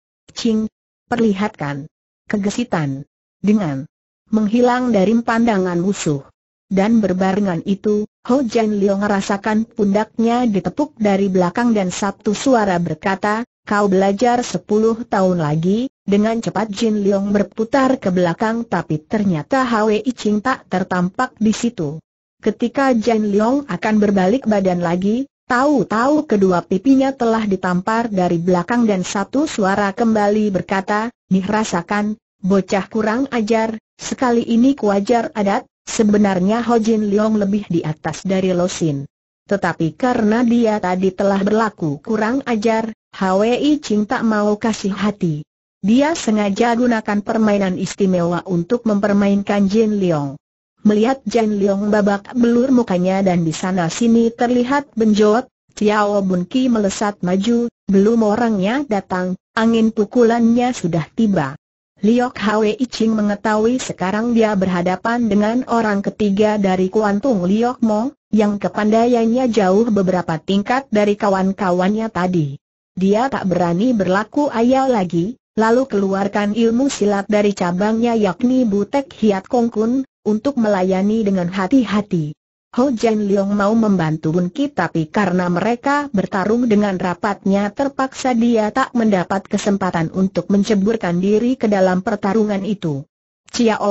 Perlihatkan kegesitan. Dengan menghilang dari pandangan musuh. Dan berbarengan itu, Ho Jian Liu merasakan pundaknya ditepuk dari belakang dan satu suara berkata, kau belajar sepuluh tahun lagi, dengan cepat Jin Liang berputar ke belakang tapi ternyata Hwi Ching tak tertampak di situ. Ketika Jin Liang akan berbalik badan lagi, tahu-tahu kedua pipinya telah ditampar dari belakang dan satu suara kembali berkata, Dirasakan, bocah kurang ajar, sekali ini kuajar adat, sebenarnya Ho Jin Leong lebih di atas dari Lo Sin. Tetapi karena dia tadi telah berlaku kurang ajar, Hwi Ching tak mau kasih hati. Dia sengaja gunakan permainan istimewa untuk mempermainkan Jin Leong. Melihat Jin Leong babak belur mukanya dan di sana sini terlihat benjot, Tiao Bun Ki melesat maju, belum orangnya datang, angin pukulannya sudah tiba. Liok Hwe Iching mengetahui sekarang dia berhadapan dengan orang ketiga dari Kuantung Liok Mo, yang kepandaiannya jauh beberapa tingkat dari kawan-kawannya tadi. Dia tak berani berlaku ayal lagi, lalu keluarkan ilmu silat dari cabangnya yakni Butek Hiat Kongkun, untuk melayani dengan hati-hati. Ho Jen Leong mau membantu Ki tapi karena mereka bertarung dengan rapatnya terpaksa dia tak mendapat kesempatan untuk menceburkan diri ke dalam pertarungan itu.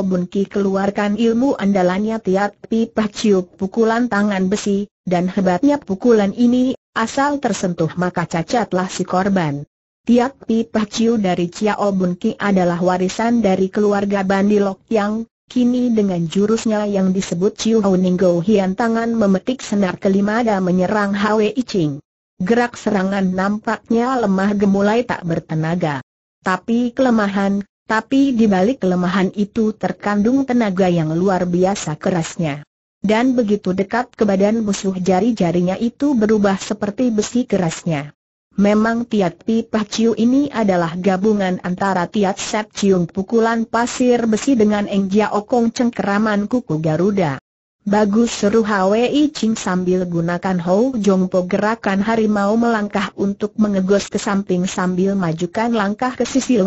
Bun Ki keluarkan ilmu andalannya tiat pipah ciup pukulan tangan besi, dan hebatnya pukulan ini, asal tersentuh maka cacatlah si korban. Tiap pipah ciu dari Bun Ki adalah warisan dari keluarga Bandilok yang Kini dengan jurusnya yang disebut Chiu Ningo Hian tangan memetik senar kelima dan menyerang Hwi Ching. Gerak serangan nampaknya lemah gemulai tak bertenaga. Tapi kelemahan, tapi di kelemahan itu terkandung tenaga yang luar biasa kerasnya. Dan begitu dekat ke badan musuh jari-jarinya itu berubah seperti besi kerasnya. Memang Tiat Pi Pah Ciu ini adalah gabungan antara Tiat Set ciung pukulan pasir besi dengan Eng Jia Okong cengkeraman kuku Garuda. Bagus seru Hwi Ching sambil gunakan Hou Jong Po gerakan harimau melangkah untuk mengegos ke samping sambil majukan langkah ke sisi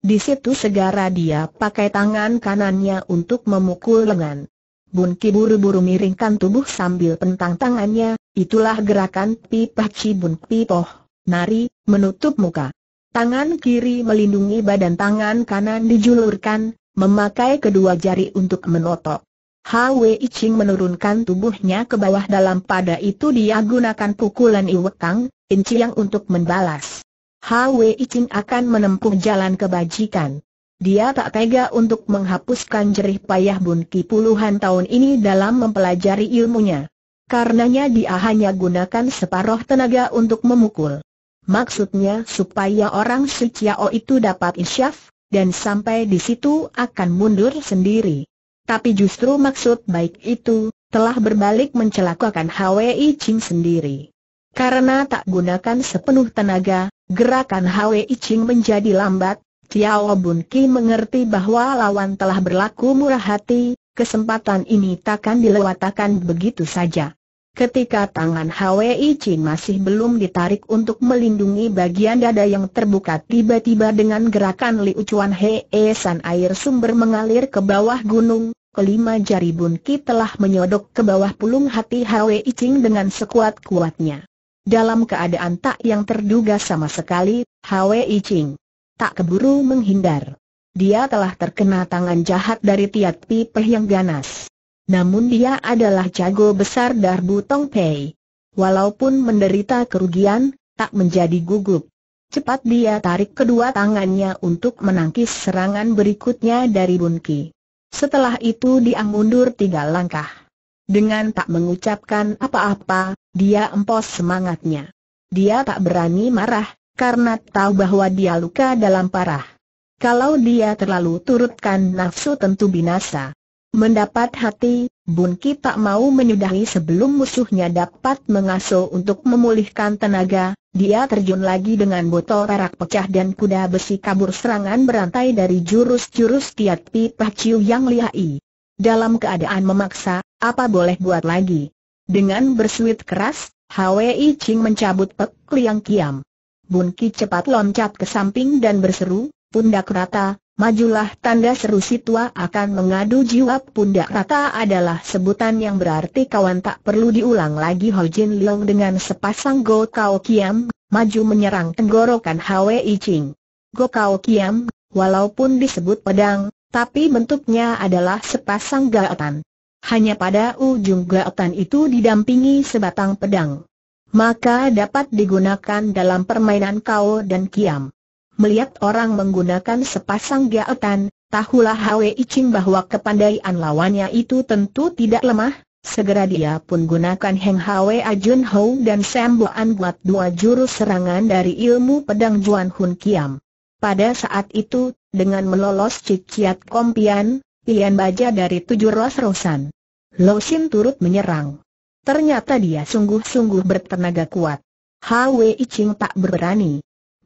Di situ segera dia pakai tangan kanannya untuk memukul lengan. Bun Ki buru-buru miringkan tubuh sambil pentang tangannya, itulah gerakan Pi Pah Chi Bun Pi Poh nari, menutup muka. Tangan kiri melindungi badan tangan kanan dijulurkan, memakai kedua jari untuk menotok. Hwi Ching menurunkan tubuhnya ke bawah dalam pada itu dia gunakan pukulan iwekang, yang untuk membalas. Hwi Ching akan menempuh jalan kebajikan. Dia tak tega untuk menghapuskan jerih payah Bunki puluhan tahun ini dalam mempelajari ilmunya. Karenanya dia hanya gunakan separuh tenaga untuk memukul. Maksudnya supaya orang Suciao itu dapat insyaf, dan sampai di situ akan mundur sendiri. Tapi justru maksud baik itu, telah berbalik mencelakakan Hwi Ching sendiri. Karena tak gunakan sepenuh tenaga, gerakan Hwi Ching menjadi lambat, Tiao Bun Ki mengerti bahwa lawan telah berlaku murah hati, kesempatan ini takkan dilewatakan begitu saja. Ketika tangan Hwi Chin masih belum ditarik untuk melindungi bagian dada yang terbuka tiba-tiba dengan gerakan Liu Chuan Hei San air sumber mengalir ke bawah gunung, kelima jari bun Ki telah menyodok ke bawah pulung hati Hwi Chin dengan sekuat-kuatnya. Dalam keadaan tak yang terduga sama sekali, Hwi Chin tak keburu menghindar. Dia telah terkena tangan jahat dari Tiat Pipeh yang ganas. Namun dia adalah jago besar Darbu Pei. Walaupun menderita kerugian, tak menjadi gugup. Cepat dia tarik kedua tangannya untuk menangkis serangan berikutnya dari Ki. Setelah itu dia mundur tiga langkah. Dengan tak mengucapkan apa-apa, dia empos semangatnya. Dia tak berani marah, karena tahu bahwa dia luka dalam parah. Kalau dia terlalu turutkan nafsu tentu binasa. Mendapat hati, Bun Ki tak mau menyudahi sebelum musuhnya dapat mengasuh untuk memulihkan tenaga, dia terjun lagi dengan botol perak pecah dan kuda besi kabur serangan berantai dari jurus-jurus Tiat Pi Paciu yang lihai. Dalam keadaan memaksa, apa boleh buat lagi? Dengan bersuit keras, Hwi Ching mencabut pek liang kiam. Bun Ki cepat loncat ke samping dan berseru, pundak rata, Majulah tanda seru si tua akan mengadu jiwa pundak rata adalah sebutan yang berarti kawan tak perlu diulang lagi Ho Jin Leong dengan sepasang Go Kao Kiam, maju menyerang tenggorokan I Ching. Go Kao Kiam, walaupun disebut pedang, tapi bentuknya adalah sepasang gaotan. Hanya pada ujung gaotan itu didampingi sebatang pedang. Maka dapat digunakan dalam permainan kau dan Kiam melihat orang menggunakan sepasang gaetan, tahulah Hwi Ching bahwa kepandaian lawannya itu tentu tidak lemah, segera dia pun gunakan Heng Hwe Ajun Ho dan Sam An buat dua jurus serangan dari ilmu pedang Juan Hun Kiam. Pada saat itu, dengan melolos ciciat kompian, pian baja dari tujuh ros-rosan. Lo Sin turut menyerang. Ternyata dia sungguh-sungguh bertenaga kuat. Hwi Ching tak berani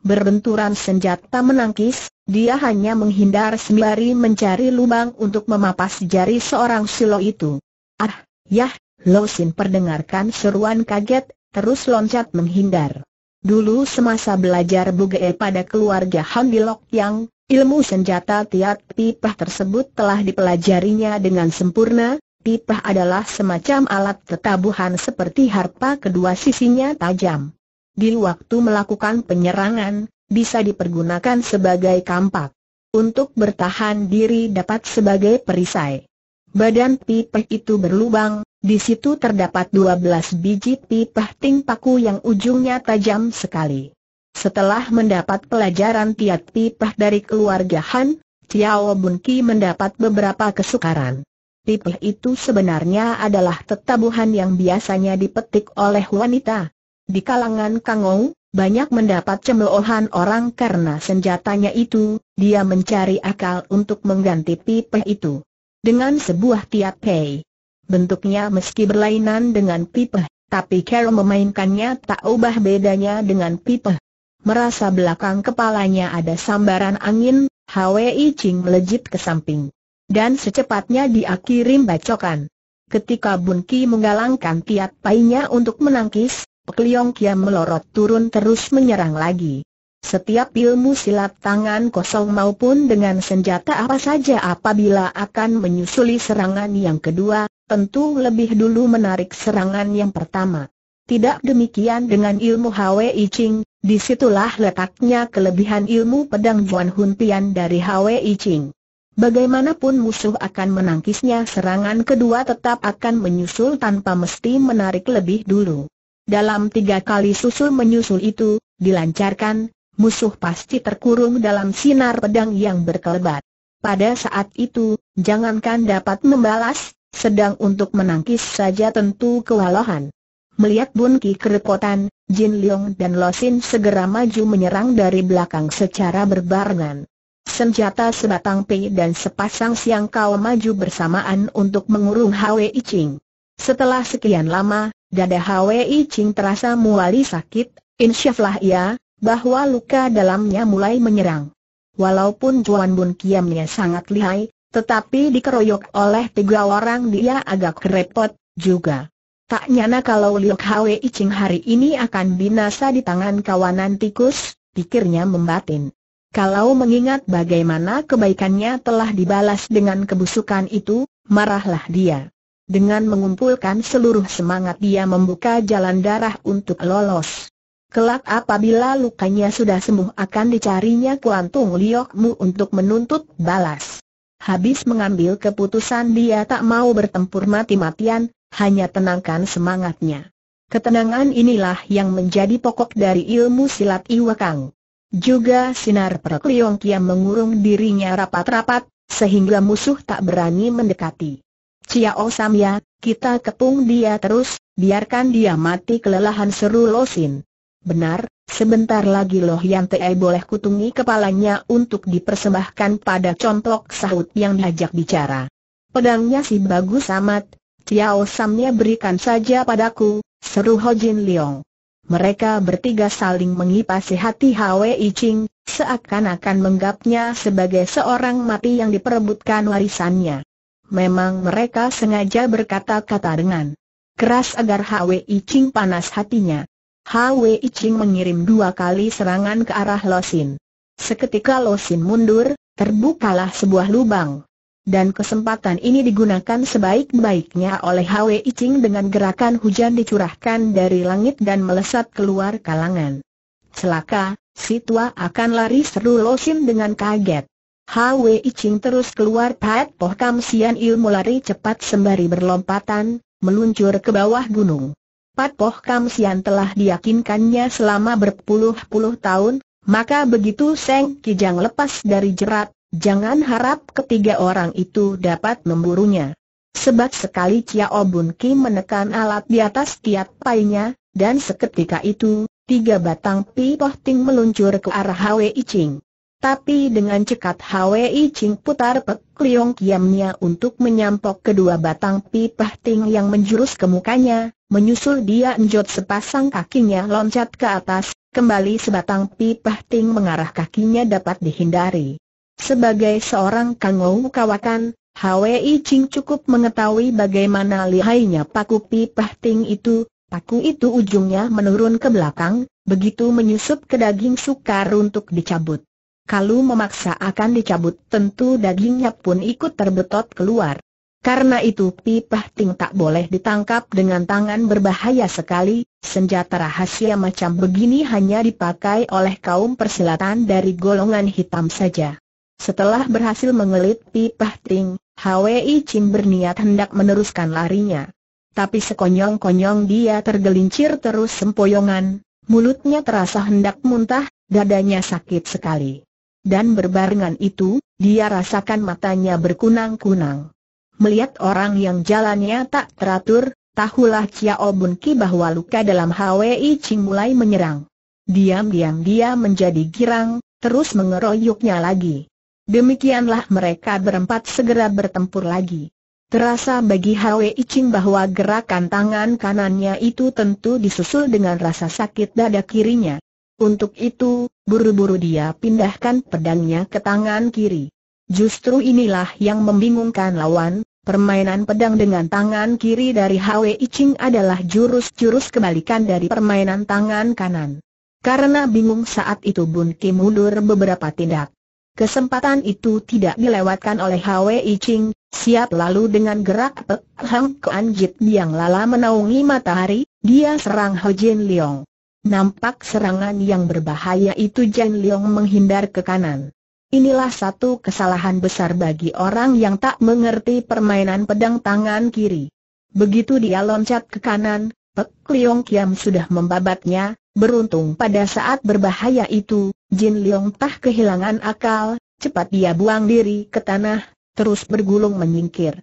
berbenturan senjata menangkis, dia hanya menghindar sembari mencari lubang untuk memapas jari seorang silo itu. Ah, yah, Lo Sin perdengarkan seruan kaget, terus loncat menghindar. Dulu semasa belajar buge pada keluarga Han Lok yang ilmu senjata tiat pipah tersebut telah dipelajarinya dengan sempurna, pipah adalah semacam alat tetabuhan seperti harpa kedua sisinya tajam di waktu melakukan penyerangan, bisa dipergunakan sebagai kampak. Untuk bertahan diri dapat sebagai perisai. Badan pipah itu berlubang, di situ terdapat 12 biji pipah ting paku yang ujungnya tajam sekali. Setelah mendapat pelajaran tiat pipah dari keluarga Han, Tiao Bun Ki mendapat beberapa kesukaran. Pipah itu sebenarnya adalah tetabuhan yang biasanya dipetik oleh wanita, di kalangan Kangong, banyak mendapat cemoohan orang karena senjatanya itu, dia mencari akal untuk mengganti pipa itu. Dengan sebuah tiap pei. Bentuknya meski berlainan dengan pipa, tapi Carol memainkannya tak ubah bedanya dengan pipa. Merasa belakang kepalanya ada sambaran angin, Hwi Ching melejit ke samping. Dan secepatnya dia kirim bacokan. Ketika Bun Ki menggalangkan tiap painya untuk menangkis, Pek Liong Kiam melorot turun terus menyerang lagi. Setiap ilmu silat tangan kosong maupun dengan senjata apa saja apabila akan menyusuli serangan yang kedua, tentu lebih dulu menarik serangan yang pertama. Tidak demikian dengan ilmu I Ching, disitulah letaknya kelebihan ilmu pedang Juan Hun Pian dari I Ching. Bagaimanapun musuh akan menangkisnya serangan kedua tetap akan menyusul tanpa mesti menarik lebih dulu. Dalam tiga kali susul menyusul itu, dilancarkan, musuh pasti terkurung dalam sinar pedang yang berkelebat. Pada saat itu, jangankan dapat membalas, sedang untuk menangkis saja tentu kewalahan. Melihat Bun Ki kerepotan, Jin Leong dan Losin segera maju menyerang dari belakang secara berbarengan. Senjata sebatang pei dan sepasang siang kau maju bersamaan untuk mengurung Hwe Iching. Setelah sekian lama, dada Hwi Ching terasa mulai sakit, insyaflah ia, ya, bahwa luka dalamnya mulai menyerang. Walaupun Juan Bun Kiamnya sangat lihai, tetapi dikeroyok oleh tiga orang dia agak repot juga. Tak nyana kalau Liok Hwi Icing hari ini akan binasa di tangan kawanan tikus, pikirnya membatin. Kalau mengingat bagaimana kebaikannya telah dibalas dengan kebusukan itu, marahlah dia. Dengan mengumpulkan seluruh semangat dia membuka jalan darah untuk lolos. Kelak apabila lukanya sudah sembuh akan dicarinya kuantung liokmu untuk menuntut balas. Habis mengambil keputusan dia tak mau bertempur mati-matian, hanya tenangkan semangatnya. Ketenangan inilah yang menjadi pokok dari ilmu silat Iwakang. Juga sinar perkliong kiam mengurung dirinya rapat-rapat, sehingga musuh tak berani mendekati. Ciao oh ya, kita kepung dia terus, biarkan dia mati kelelahan seru Losin. Benar, sebentar lagi Loh yang Te boleh kutungi kepalanya untuk dipersembahkan pada contoh sahut yang diajak bicara. Pedangnya si bagus amat, Cia oh Samnya berikan saja padaku, seru Ho Jin Leong. Mereka bertiga saling mengipasi hati Hwi Ching, seakan-akan menggapnya sebagai seorang mati yang diperebutkan warisannya memang mereka sengaja berkata-kata dengan keras agar Hwi Ching panas hatinya. Hwi Ching mengirim dua kali serangan ke arah Losin. Seketika Losin mundur, terbukalah sebuah lubang. Dan kesempatan ini digunakan sebaik-baiknya oleh Hwi Ching dengan gerakan hujan dicurahkan dari langit dan melesat keluar kalangan. Celaka, si tua akan lari seru Losin dengan kaget. Hwi Ching terus keluar Pat Poh Kam Sian ilmu lari cepat sembari berlompatan, meluncur ke bawah gunung. Pat Poh Kam Sian telah diyakinkannya selama berpuluh-puluh tahun, maka begitu Seng Kijang lepas dari jerat, jangan harap ketiga orang itu dapat memburunya. Sebab sekali Chia Bun Kim menekan alat di atas tiap painya, dan seketika itu, tiga batang pi ting meluncur ke arah Hwi Ching. Tapi dengan cekat Hwi Ching putar Pek Liong Kiamnya untuk menyampok kedua batang pipah ting yang menjurus ke mukanya, menyusul dia enjot sepasang kakinya loncat ke atas, kembali sebatang pipah ting mengarah kakinya dapat dihindari. Sebagai seorang kangou kawakan, Hwi Ching cukup mengetahui bagaimana lihainya paku pipah ting itu, paku itu ujungnya menurun ke belakang, begitu menyusup ke daging sukar untuk dicabut kalau memaksa akan dicabut tentu dagingnya pun ikut terbetot keluar. Karena itu pipah ting tak boleh ditangkap dengan tangan berbahaya sekali, senjata rahasia macam begini hanya dipakai oleh kaum persilatan dari golongan hitam saja. Setelah berhasil mengelit pipah ting, Hwi Chin berniat hendak meneruskan larinya. Tapi sekonyong-konyong dia tergelincir terus sempoyongan, mulutnya terasa hendak muntah, dadanya sakit sekali dan berbarengan itu, dia rasakan matanya berkunang-kunang. Melihat orang yang jalannya tak teratur, tahulah Chiao Bun bahwa luka dalam Hwi Ching mulai menyerang. Diam-diam dia menjadi girang, terus mengeroyoknya lagi. Demikianlah mereka berempat segera bertempur lagi. Terasa bagi Hwi Ching bahwa gerakan tangan kanannya itu tentu disusul dengan rasa sakit dada kirinya. Untuk itu, buru-buru dia pindahkan pedangnya ke tangan kiri. Justru inilah yang membingungkan lawan, permainan pedang dengan tangan kiri dari Hwi Ching adalah jurus-jurus kebalikan dari permainan tangan kanan. Karena bingung saat itu Bun Ki mundur beberapa tindak. Kesempatan itu tidak dilewatkan oleh Hwi Ching, siap lalu dengan gerak pehang Hang Anjit yang Lala menaungi matahari, dia serang Ho Jin Leong. Nampak serangan yang berbahaya itu Jen Leong menghindar ke kanan. Inilah satu kesalahan besar bagi orang yang tak mengerti permainan pedang tangan kiri. Begitu dia loncat ke kanan, Pek Leong Kiam sudah membabatnya, beruntung pada saat berbahaya itu, Jin Leong tak kehilangan akal, cepat dia buang diri ke tanah, terus bergulung menyingkir.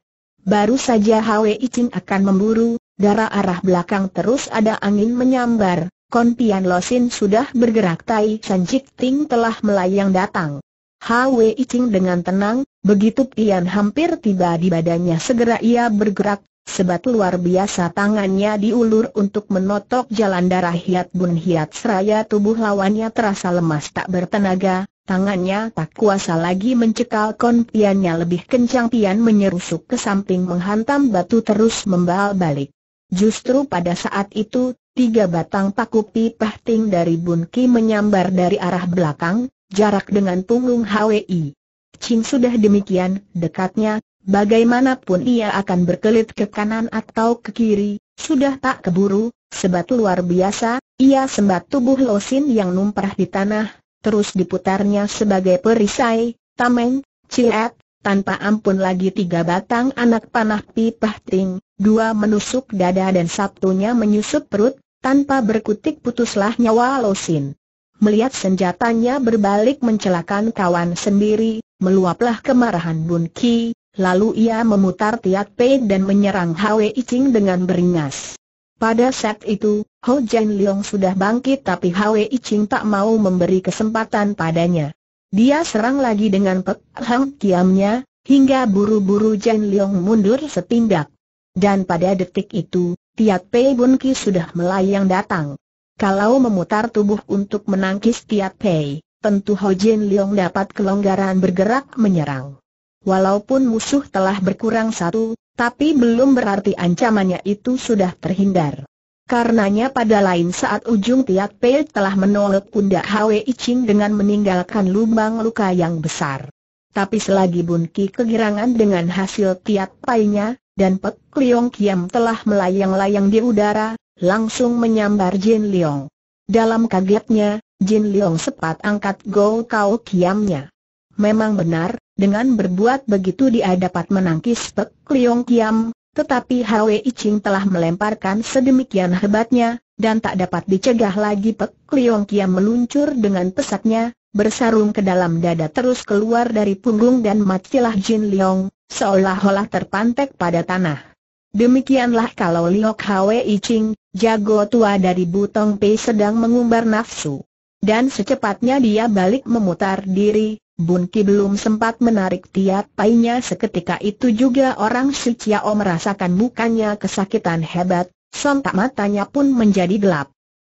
Baru saja Hwe Icing akan memburu, darah arah belakang terus ada angin menyambar, Kon Pian Losin sudah bergerak Tai San Jik Ting telah melayang datang. Hwi Ching dengan tenang, begitu Pian hampir tiba di badannya segera ia bergerak, sebat luar biasa tangannya diulur untuk menotok jalan darah Hiat Bun Hiat seraya tubuh lawannya terasa lemas tak bertenaga, tangannya tak kuasa lagi mencekal Kon Piannya lebih kencang Pian menyerusuk ke samping menghantam batu terus membal balik. Justru pada saat itu, Tiga batang paku pipah ting dari Ki menyambar dari arah belakang, jarak dengan punggung HWI. Cing sudah demikian, dekatnya, bagaimanapun ia akan berkelit ke kanan atau ke kiri, sudah tak keburu, sebat luar biasa, ia sembat tubuh Losin yang numpah di tanah, terus diputarnya sebagai perisai, tameng, ciat, tanpa ampun lagi tiga batang anak panah pipah ting, dua menusuk dada dan satunya menyusup perut, tanpa berkutik putuslah nyawa Losin. Melihat senjatanya berbalik mencelakan kawan sendiri, meluaplah kemarahan Bun Ki, lalu ia memutar Tiat Pei dan menyerang Hwe Icing dengan beringas. Pada saat itu, Ho Jen Leong sudah bangkit tapi Hwe Icing tak mau memberi kesempatan padanya. Dia serang lagi dengan Pek Hang Kiamnya, hingga buru-buru Jen Leong mundur setindak. Dan pada detik itu, Tiat Pei Bun Ki sudah melayang datang. Kalau memutar tubuh untuk menangkis Tiat Pei, tentu Ho Jin Leong dapat kelonggaran bergerak menyerang. Walaupun musuh telah berkurang satu, tapi belum berarti ancamannya itu sudah terhindar. Karenanya pada lain saat ujung Tiat Pei telah menolak pundak Hwi Ching dengan meninggalkan lubang luka yang besar. Tapi selagi Bun Ki kegirangan dengan hasil tiat Pei-nya, dan Pek Liong Kiam telah melayang-layang di udara, langsung menyambar Jin Liong. Dalam kagetnya, Jin Liong sepat angkat Go Kau Kiamnya. Memang benar, dengan berbuat begitu dia dapat menangkis Pek Liong Kiam, tetapi Hau Ching telah melemparkan sedemikian hebatnya, dan tak dapat dicegah lagi Pek Liong Kiam meluncur dengan pesatnya, bersarung ke dalam dada terus keluar dari punggung dan matilah Jin Leong, seolah-olah terpantek pada tanah. Demikianlah kalau Liok Hwe Iching, jago tua dari Butong Pei sedang mengumbar nafsu. Dan secepatnya dia balik memutar diri, Bun Ki belum sempat menarik tiap painya seketika itu juga orang si Chiao merasakan mukanya kesakitan hebat, sontak matanya pun menjadi gelap.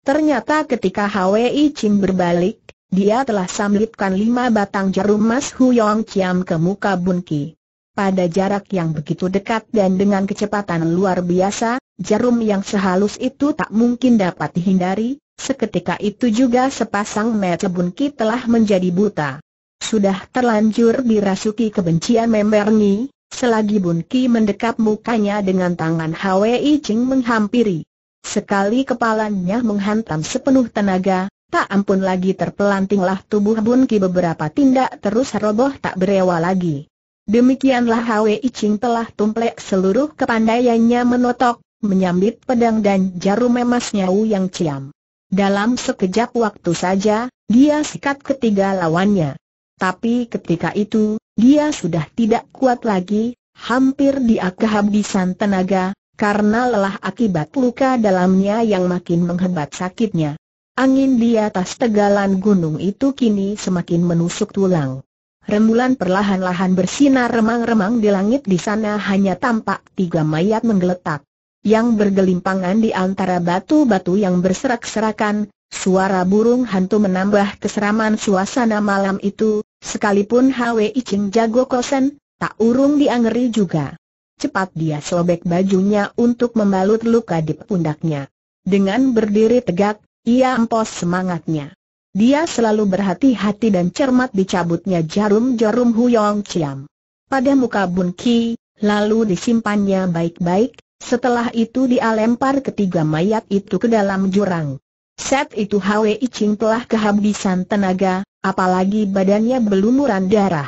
Ternyata ketika Hwi Ching berbalik, dia telah samlipkan lima batang jarum emas Huyong Chiam ke muka Bun Ki. Pada jarak yang begitu dekat dan dengan kecepatan luar biasa, jarum yang sehalus itu tak mungkin dapat dihindari, seketika itu juga sepasang mata Bun Ki telah menjadi buta. Sudah terlanjur dirasuki kebencian member memberni, selagi Bun Ki mendekap mukanya dengan tangan Hwi Ching menghampiri. Sekali kepalanya menghantam sepenuh tenaga, Tak ampun lagi terpelantinglah tubuh Bun Ki beberapa tindak terus roboh tak berewa lagi. Demikianlah Hwi Ching telah tumplek seluruh kepandaiannya menotok, menyambit pedang dan jarum emasnya Wu Yang Ciam. Dalam sekejap waktu saja, dia sikat ketiga lawannya. Tapi ketika itu, dia sudah tidak kuat lagi, hampir dia kehabisan tenaga, karena lelah akibat luka dalamnya yang makin menghebat sakitnya. Angin di atas tegalan gunung itu kini semakin menusuk tulang. Rembulan perlahan-lahan bersinar remang-remang di langit di sana hanya tampak tiga mayat menggeletak. Yang bergelimpangan di antara batu-batu yang berserak-serakan, suara burung hantu menambah keseraman suasana malam itu, Sekalipun HW Icing jago kosen, tak urung diangeri juga. Cepat dia sobek bajunya untuk membalut luka di pundaknya. Dengan berdiri tegak, ia empos semangatnya. Dia selalu berhati-hati dan cermat dicabutnya jarum-jarum Huyong Chiam. Pada muka Bun Ki, lalu disimpannya baik-baik, setelah itu dia lempar ketiga mayat itu ke dalam jurang. Set itu Hwi Ching telah kehabisan tenaga, apalagi badannya berlumuran darah.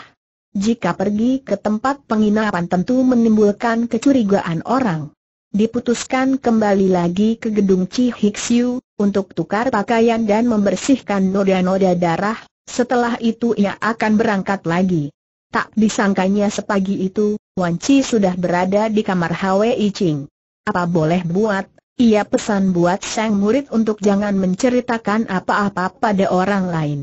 Jika pergi ke tempat penginapan tentu menimbulkan kecurigaan orang diputuskan kembali lagi ke gedung Cihixiu untuk tukar pakaian dan membersihkan noda-noda darah, setelah itu ia akan berangkat lagi. Tak disangkanya sepagi itu, Wan Chi sudah berada di kamar Hwi Ching. Apa boleh buat, ia pesan buat sang murid untuk jangan menceritakan apa-apa pada orang lain.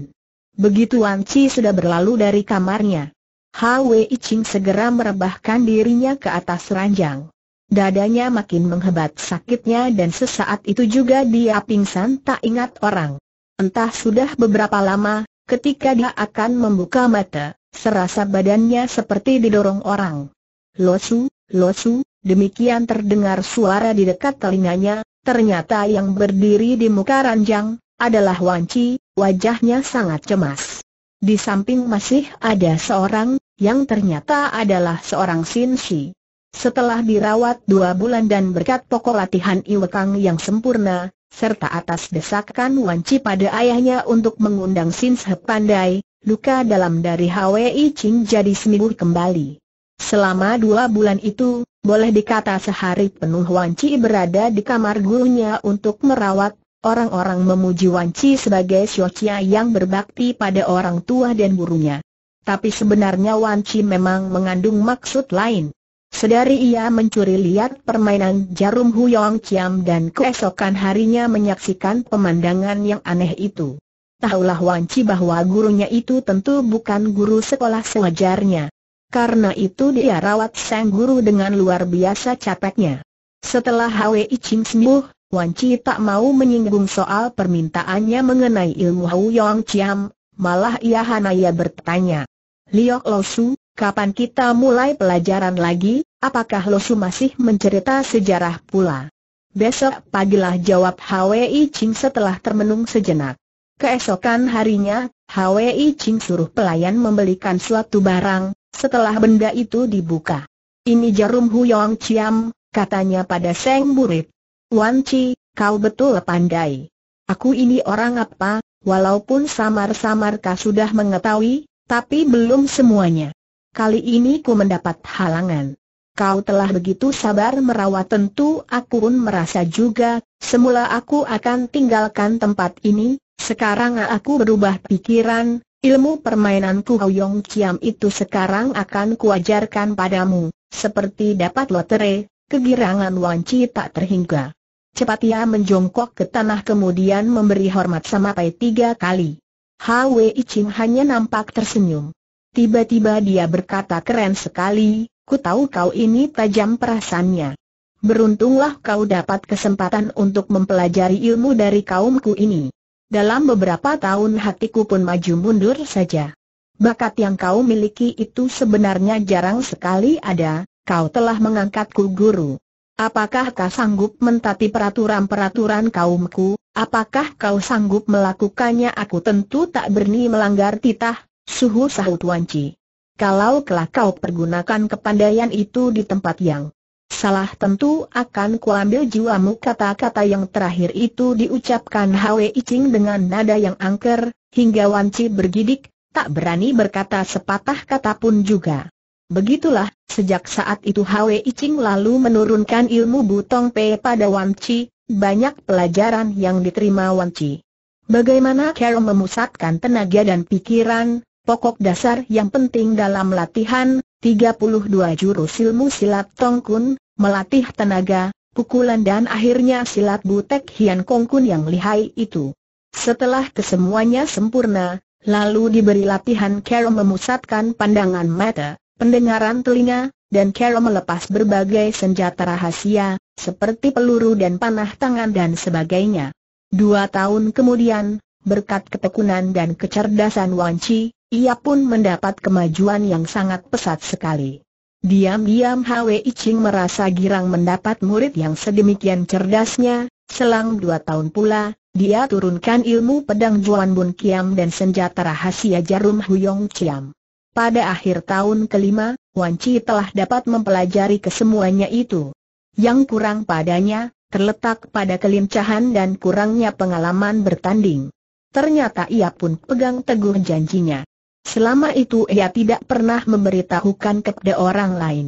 Begitu Wan Chi sudah berlalu dari kamarnya, Hwi Ching segera merebahkan dirinya ke atas ranjang. Dadanya makin menghebat sakitnya dan sesaat itu juga dia pingsan tak ingat orang. Entah sudah beberapa lama, ketika dia akan membuka mata, serasa badannya seperti didorong orang. Losu, losu, demikian terdengar suara di dekat telinganya, ternyata yang berdiri di muka ranjang, adalah Wanci, wajahnya sangat cemas. Di samping masih ada seorang, yang ternyata adalah seorang Sinsi. Setelah dirawat dua bulan dan berkat pokok latihan Iwekang yang sempurna, serta atas desakan Wanci pada ayahnya untuk mengundang Sin Pandai, luka dalam dari HWI Ching jadi sembuh kembali. Selama dua bulan itu, boleh dikata sehari penuh Wanci berada di kamar gurunya untuk merawat, orang-orang memuji Wanci sebagai siocia yang berbakti pada orang tua dan gurunya. Tapi sebenarnya Wanci memang mengandung maksud lain. Sedari ia mencuri lihat permainan jarum Huyong Chiam dan keesokan harinya menyaksikan pemandangan yang aneh itu. Tahulah Wan Chi bahwa gurunya itu tentu bukan guru sekolah sewajarnya. Karena itu dia rawat sang guru dengan luar biasa capeknya. Setelah Hwi Ching sembuh, Wan Chi tak mau menyinggung soal permintaannya mengenai ilmu Huyong Chiam, malah ia hanaya bertanya. Liok Losu, Kapan kita mulai pelajaran lagi? Apakah Losu masih mencerita sejarah pula? Besok pagilah jawab Hwi Ching setelah termenung sejenak. Keesokan harinya, Hwi Ching suruh pelayan membelikan suatu barang, setelah benda itu dibuka. Ini jarum Huyong Chiam, katanya pada Seng Burit. Wan Chi, kau betul pandai. Aku ini orang apa, walaupun samar-samar kau sudah mengetahui, tapi belum semuanya kali ini ku mendapat halangan. Kau telah begitu sabar merawat tentu aku pun merasa juga, semula aku akan tinggalkan tempat ini, sekarang aku berubah pikiran, ilmu permainanku Hoyong Kiam itu sekarang akan kuajarkan padamu, seperti dapat lotere, kegirangan Wanci tak terhingga. Cepat ia menjongkok ke tanah kemudian memberi hormat sama sampai tiga kali. Hwi Ching hanya nampak tersenyum. Tiba-tiba dia berkata keren sekali, ku tahu kau ini tajam perasaannya. Beruntunglah kau dapat kesempatan untuk mempelajari ilmu dari kaumku ini. Dalam beberapa tahun hatiku pun maju mundur saja. Bakat yang kau miliki itu sebenarnya jarang sekali ada, kau telah mengangkatku guru. Apakah kau sanggup mentati peraturan-peraturan kaumku? Apakah kau sanggup melakukannya? Aku tentu tak berani melanggar titah Suhu sahut Wanci. Kalau kelak kau pergunakan kepandaian itu di tempat yang salah tentu akan kuambil jiwamu kata-kata yang terakhir itu diucapkan Hwe Icing dengan nada yang angker, hingga Wanci bergidik, tak berani berkata sepatah kata pun juga. Begitulah, sejak saat itu Hwe Icing lalu menurunkan ilmu butong pe pada Wanci, banyak pelajaran yang diterima Wanci. Bagaimana Carol memusatkan tenaga dan pikiran, pokok dasar yang penting dalam latihan, 32 jurus ilmu silat Tongkun, melatih tenaga, pukulan dan akhirnya silat butek Hian Kongkun yang lihai itu. Setelah kesemuanya sempurna, lalu diberi latihan Carol memusatkan pandangan mata, pendengaran telinga, dan Carol melepas berbagai senjata rahasia, seperti peluru dan panah tangan dan sebagainya. Dua tahun kemudian, berkat ketekunan dan kecerdasan Wanci, ia pun mendapat kemajuan yang sangat pesat sekali. Diam-diam Hwi Ching merasa girang mendapat murid yang sedemikian cerdasnya, selang dua tahun pula, dia turunkan ilmu pedang Juan Bun Kiam dan senjata rahasia jarum Huyong Chiam. Pada akhir tahun kelima, Wan Chi telah dapat mempelajari kesemuanya itu. Yang kurang padanya, terletak pada kelincahan dan kurangnya pengalaman bertanding. Ternyata ia pun pegang teguh janjinya. Selama itu ia tidak pernah memberitahukan kepada orang lain.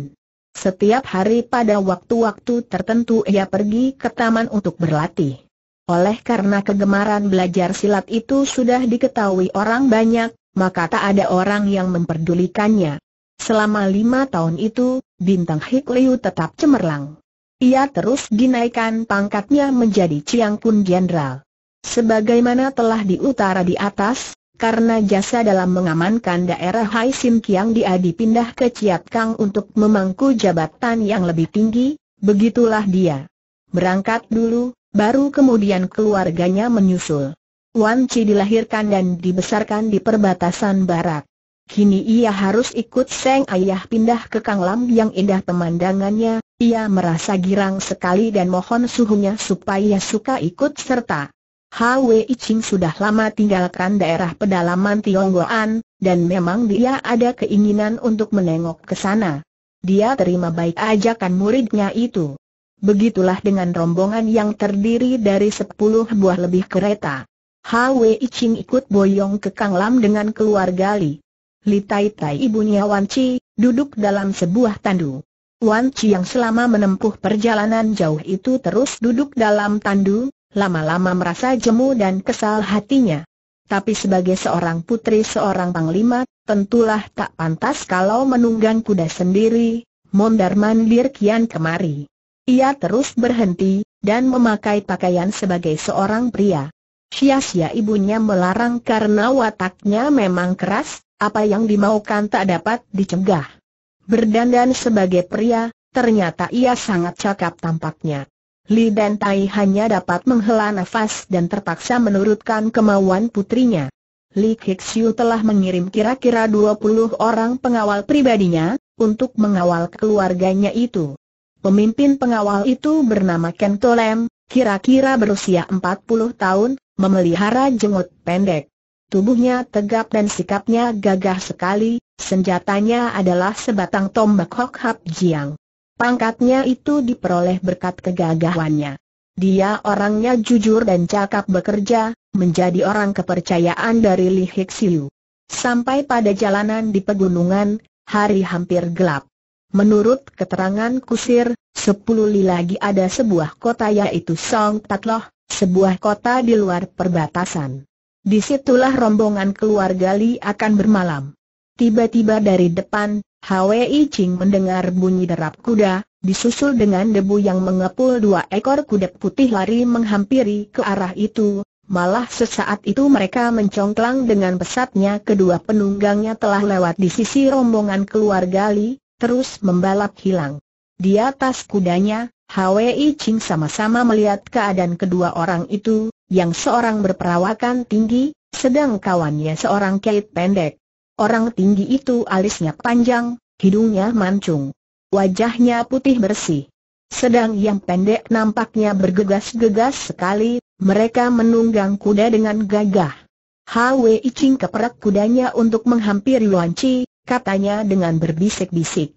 Setiap hari pada waktu-waktu tertentu ia pergi ke taman untuk berlatih. Oleh karena kegemaran belajar silat itu sudah diketahui orang banyak, maka tak ada orang yang memperdulikannya. Selama lima tahun itu, Bintang Hik Liu tetap cemerlang. Ia terus dinaikkan pangkatnya menjadi Chiang Kun Jenderal. Sebagaimana telah diutara di atas, karena jasa dalam mengamankan daerah Hai Sim Kiang dia dipindah ke Ciat Kang untuk memangku jabatan yang lebih tinggi, begitulah dia. Berangkat dulu, baru kemudian keluarganya menyusul. Wan Chi dilahirkan dan dibesarkan di perbatasan barat. Kini ia harus ikut Seng Ayah pindah ke Kang Lam yang indah pemandangannya, ia merasa girang sekali dan mohon suhunya supaya suka ikut serta. Hwi Ching sudah lama tinggalkan daerah pedalaman Tionggoan, dan memang dia ada keinginan untuk menengok ke sana. Dia terima baik ajakan muridnya itu. Begitulah dengan rombongan yang terdiri dari sepuluh buah lebih kereta. Hwi Ching ikut boyong ke Kang Lam dengan keluarga Li. Li Tai Tai ibunya Wan Chi, duduk dalam sebuah tandu. Wan Chi yang selama menempuh perjalanan jauh itu terus duduk dalam tandu, lama-lama merasa jemu dan kesal hatinya. Tapi sebagai seorang putri seorang panglima, tentulah tak pantas kalau menunggang kuda sendiri, mondar-mandir kian kemari. Ia terus berhenti, dan memakai pakaian sebagai seorang pria. Sia-sia ibunya melarang karena wataknya memang keras, apa yang dimaukan tak dapat dicegah. Berdandan sebagai pria, ternyata ia sangat cakap tampaknya. Li dan Tai hanya dapat menghela nafas dan terpaksa menurutkan kemauan putrinya. Li Hixiu telah mengirim kira-kira 20 orang pengawal pribadinya, untuk mengawal keluarganya itu. Pemimpin pengawal itu bernama Ken Tolem, kira-kira berusia 40 tahun, memelihara jenggot pendek. Tubuhnya tegap dan sikapnya gagah sekali, senjatanya adalah sebatang tombak Hok Hap Jiang. Pangkatnya itu diperoleh berkat kegagahannya. Dia orangnya jujur dan cakap bekerja, menjadi orang kepercayaan dari Li Hexiu. Sampai pada jalanan di pegunungan, hari hampir gelap. Menurut keterangan kusir, sepuluh li lagi ada sebuah kota yaitu Song Tatloh, sebuah kota di luar perbatasan. Disitulah rombongan keluarga Li akan bermalam. Tiba-tiba dari depan, Hwi Ching mendengar bunyi derap kuda, disusul dengan debu yang mengepul dua ekor kuda putih lari menghampiri ke arah itu, malah sesaat itu mereka mencongklang dengan pesatnya kedua penunggangnya telah lewat di sisi rombongan keluarga Li, terus membalap hilang. Di atas kudanya, Hwi Ching sama-sama melihat keadaan kedua orang itu, yang seorang berperawakan tinggi, sedang kawannya seorang kait pendek. Orang tinggi itu alisnya panjang, hidungnya mancung. Wajahnya putih bersih. Sedang yang pendek nampaknya bergegas-gegas sekali, mereka menunggang kuda dengan gagah. Hwe Iching keperak kudanya untuk menghampiri Wan Chi, katanya dengan berbisik-bisik.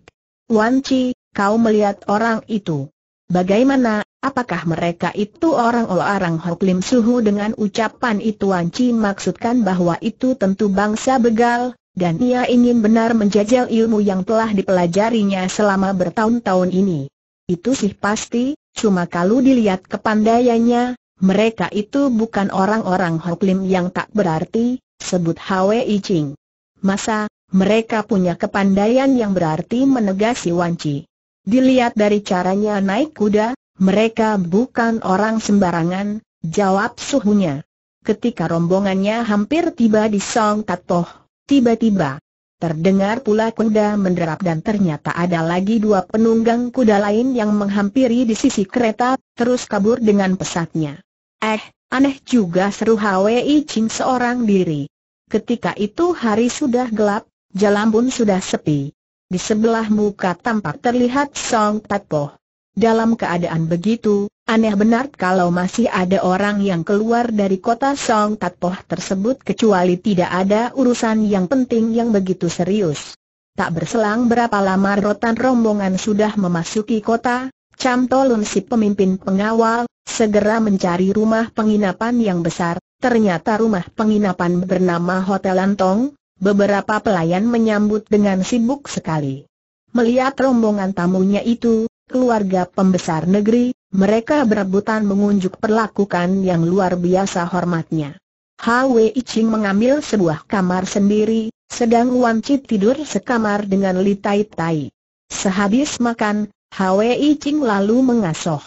Wan Chi, kau melihat orang itu. Bagaimana, apakah mereka itu orang-orang Hok Lim Suhu dengan ucapan itu Wan Chi maksudkan bahwa itu tentu bangsa begal, dan ia ingin benar menjajal ilmu yang telah dipelajarinya selama bertahun-tahun ini. Itu sih pasti, cuma kalau dilihat kepandaiannya, mereka itu bukan orang-orang Hoklim yang tak berarti, sebut Hwe Iching. Masa, mereka punya kepandaian yang berarti menegasi Wanci. Dilihat dari caranya naik kuda, mereka bukan orang sembarangan, jawab suhunya. Ketika rombongannya hampir tiba di Song Tatoh, Tiba-tiba, terdengar pula kuda menderap dan ternyata ada lagi dua penunggang kuda lain yang menghampiri di sisi kereta, terus kabur dengan pesatnya. Eh, aneh juga seru Hwi Ching seorang diri. Ketika itu hari sudah gelap, jalan pun sudah sepi. Di sebelah muka tampak terlihat Song Tat Poh. Dalam keadaan begitu, aneh benar kalau masih ada orang yang keluar dari kota Song Tatpoh tersebut kecuali tidak ada urusan yang penting yang begitu serius. Tak berselang berapa lama rotan rombongan sudah memasuki kota, Cham Tolun si pemimpin pengawal, segera mencari rumah penginapan yang besar, ternyata rumah penginapan bernama Hotel Antong, beberapa pelayan menyambut dengan sibuk sekali. Melihat rombongan tamunya itu, keluarga pembesar negeri, mereka berebutan mengunjuk perlakukan yang luar biasa hormatnya. Hwi Ching mengambil sebuah kamar sendiri, sedang Wan Chit tidur sekamar dengan Li Tai Tai. Sehabis makan, Hwi Ching lalu mengasuh.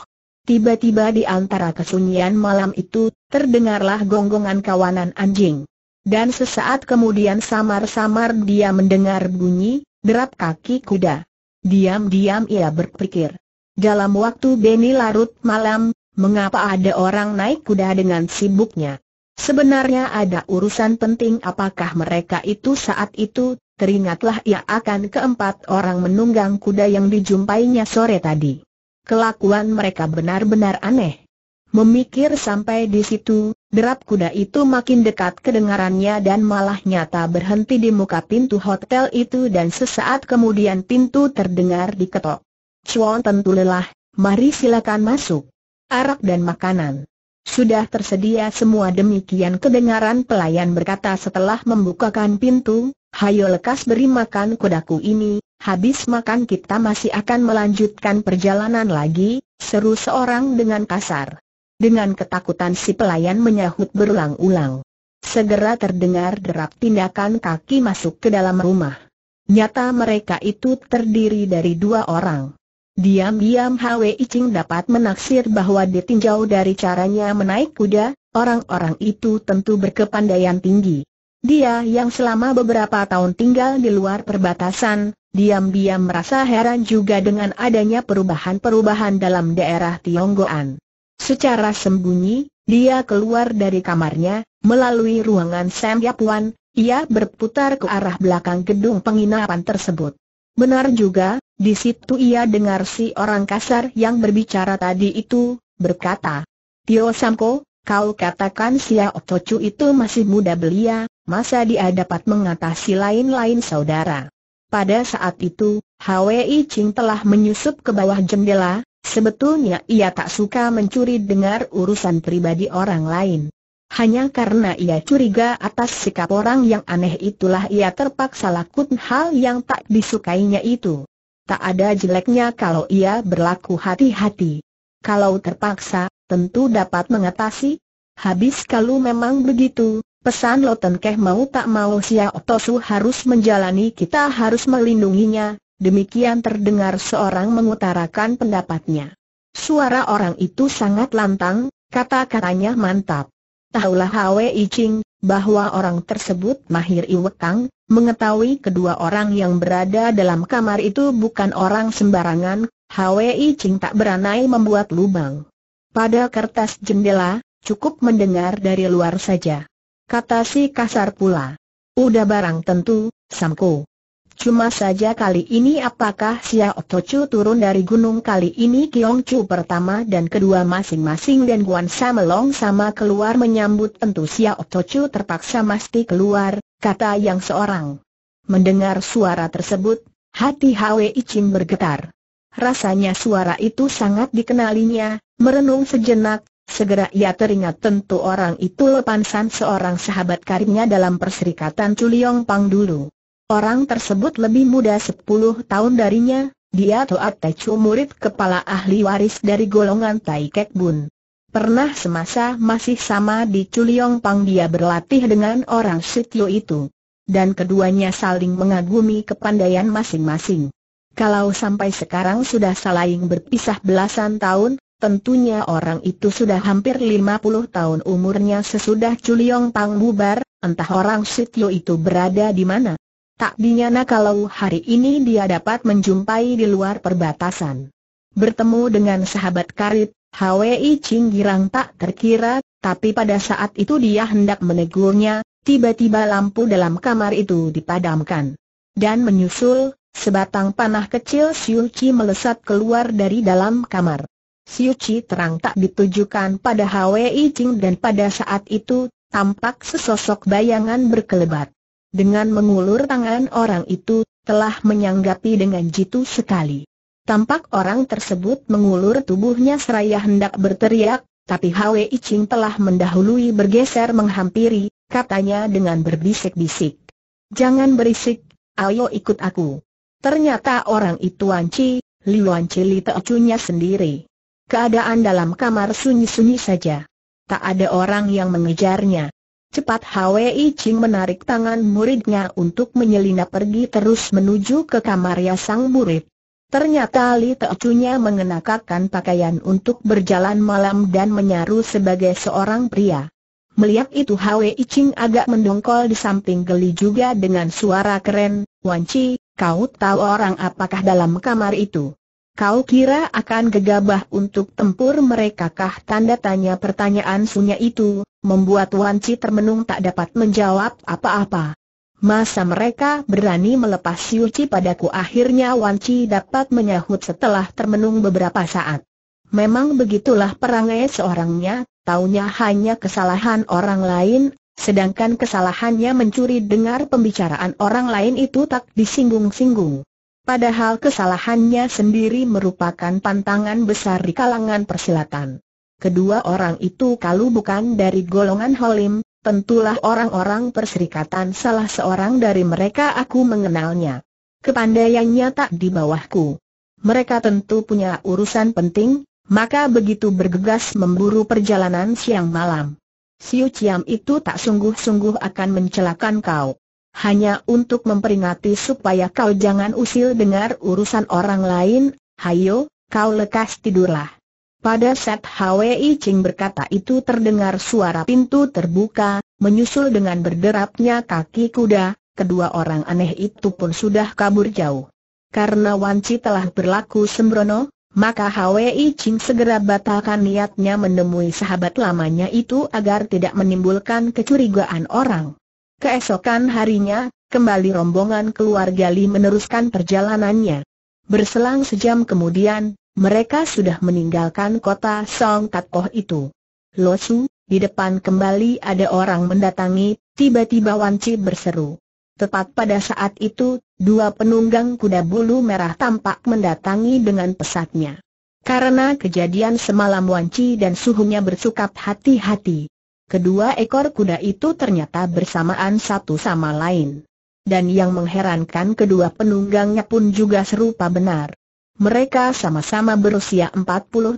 Tiba-tiba di antara kesunyian malam itu, terdengarlah gonggongan kawanan anjing. Dan sesaat kemudian samar-samar dia mendengar bunyi, derap kaki kuda. Diam-diam ia berpikir. Dalam waktu Beni larut malam, mengapa ada orang naik kuda dengan sibuknya? Sebenarnya ada urusan penting apakah mereka itu saat itu, teringatlah ia akan keempat orang menunggang kuda yang dijumpainya sore tadi. Kelakuan mereka benar-benar aneh. Memikir sampai di situ, Derap kuda itu makin dekat kedengarannya dan malah nyata berhenti di muka pintu hotel itu dan sesaat kemudian pintu terdengar diketok. Chuan tentu lelah, mari silakan masuk. Arak dan makanan. Sudah tersedia semua demikian kedengaran pelayan berkata setelah membukakan pintu, hayo lekas beri makan kudaku ini, habis makan kita masih akan melanjutkan perjalanan lagi, seru seorang dengan kasar. Dengan ketakutan si pelayan menyahut berulang-ulang. Segera terdengar derap tindakan kaki masuk ke dalam rumah. Nyata mereka itu terdiri dari dua orang. Diam-diam Hwi Ching dapat menaksir bahwa ditinjau dari caranya menaik kuda, orang-orang itu tentu berkepandaian tinggi. Dia yang selama beberapa tahun tinggal di luar perbatasan, diam-diam merasa heran juga dengan adanya perubahan-perubahan dalam daerah Tionggoan. Secara sembunyi, dia keluar dari kamarnya, melalui ruangan Sam Yapuan, ia berputar ke arah belakang gedung penginapan tersebut. Benar juga, di situ ia dengar si orang kasar yang berbicara tadi itu, berkata, Tio Samko, kau katakan si Otocu itu masih muda belia, masa dia dapat mengatasi lain-lain saudara. Pada saat itu, Hwi Ching telah menyusup ke bawah jendela, Sebetulnya ia tak suka mencuri dengar urusan pribadi orang lain. Hanya karena ia curiga atas sikap orang yang aneh itulah ia terpaksa lakukan hal yang tak disukainya itu. Tak ada jeleknya kalau ia berlaku hati-hati. Kalau terpaksa, tentu dapat mengatasi. Habis kalau memang begitu, pesan Lotenkeh mau tak mau Sia Otosu harus menjalani kita harus melindunginya, Demikian terdengar seorang mengutarakan pendapatnya. Suara orang itu sangat lantang, kata-katanya mantap. Tahulah I Ching, bahwa orang tersebut mahir iwekang, mengetahui kedua orang yang berada dalam kamar itu bukan orang sembarangan, I Ching tak beranai membuat lubang. Pada kertas jendela, cukup mendengar dari luar saja. Kata si kasar pula. Udah barang tentu, Samko. Cuma saja kali ini apakah Xiao Tochu turun dari gunung kali ini Kiong Chu pertama dan kedua masing-masing dan Guan Samelong sama keluar menyambut tentu Xiao Tochu terpaksa mesti keluar, kata yang seorang. Mendengar suara tersebut, hati Hwi Ching bergetar. Rasanya suara itu sangat dikenalinya, merenung sejenak, Segera ia teringat tentu orang itu Lepansan seorang sahabat karibnya dalam perserikatan Chuliong Pang dulu. Orang tersebut lebih muda 10 tahun darinya, dia Toat Tecu murid kepala ahli waris dari golongan Tai Kek Bun. Pernah semasa masih sama di Chuliong Pang dia berlatih dengan orang Sitio itu. Dan keduanya saling mengagumi kepandaian masing-masing. Kalau sampai sekarang sudah saling berpisah belasan tahun, tentunya orang itu sudah hampir 50 tahun umurnya sesudah Chuliong Pang bubar, entah orang Sitio itu berada di mana. Tak dinyana kalau hari ini dia dapat menjumpai di luar perbatasan. Bertemu dengan sahabat karib Hwi Ching Girang tak terkira, tapi pada saat itu dia hendak menegurnya, tiba-tiba lampu dalam kamar itu dipadamkan. Dan menyusul, sebatang panah kecil Siu Chi melesat keluar dari dalam kamar. Siu Chi terang tak ditujukan pada Hwi Ching dan pada saat itu, tampak sesosok bayangan berkelebat dengan mengulur tangan orang itu, telah menyanggapi dengan jitu sekali. Tampak orang tersebut mengulur tubuhnya seraya hendak berteriak, tapi I Ching telah mendahului bergeser menghampiri, katanya dengan berbisik-bisik. Jangan berisik, ayo ikut aku. Ternyata orang itu Wanci, Li Teocunya sendiri. Keadaan dalam kamar sunyi-sunyi saja. Tak ada orang yang mengejarnya. Cepat Hwi Ching menarik tangan muridnya untuk menyelinap pergi terus menuju ke kamar ya sang murid. Ternyata Li Teocunya mengenakan pakaian untuk berjalan malam dan menyaru sebagai seorang pria. Melihat itu Hwi Ching agak mendongkol di samping geli juga dengan suara keren, Wanci, kau tahu orang apakah dalam kamar itu? Kau kira akan gegabah untuk tempur mereka kah? Tanda tanya pertanyaan sunya itu, membuat Wan Chi termenung tak dapat menjawab apa-apa. Masa mereka berani melepas Chi padaku akhirnya Wan Chi dapat menyahut setelah termenung beberapa saat. Memang begitulah perangai seorangnya, taunya hanya kesalahan orang lain, sedangkan kesalahannya mencuri dengar pembicaraan orang lain itu tak disinggung-singgung. Padahal kesalahannya sendiri merupakan pantangan besar di kalangan persilatan. Kedua orang itu kalau bukan dari golongan Holim, tentulah orang-orang perserikatan salah seorang dari mereka aku mengenalnya. Kepandaiannya tak di bawahku. Mereka tentu punya urusan penting, maka begitu bergegas memburu perjalanan siang malam. Siu Ciam itu tak sungguh-sungguh akan mencelakan kau hanya untuk memperingati supaya kau jangan usil dengar urusan orang lain, hayo, kau lekas tidurlah. Pada saat Hwi Ching berkata itu terdengar suara pintu terbuka, menyusul dengan berderapnya kaki kuda, kedua orang aneh itu pun sudah kabur jauh. Karena Wanci telah berlaku sembrono, maka Hwi Ching segera batalkan niatnya menemui sahabat lamanya itu agar tidak menimbulkan kecurigaan orang. Keesokan harinya, kembali rombongan keluarga Li meneruskan perjalanannya. Berselang sejam kemudian, mereka sudah meninggalkan kota Song Tatpoh itu. Losu, di depan kembali ada orang mendatangi, tiba-tiba Wanci berseru. Tepat pada saat itu, dua penunggang kuda bulu merah tampak mendatangi dengan pesatnya. Karena kejadian semalam Wanci dan suhunya bersukap hati-hati. Kedua ekor kuda itu ternyata bersamaan satu sama lain. Dan yang mengherankan kedua penunggangnya pun juga serupa benar. Mereka sama-sama berusia 40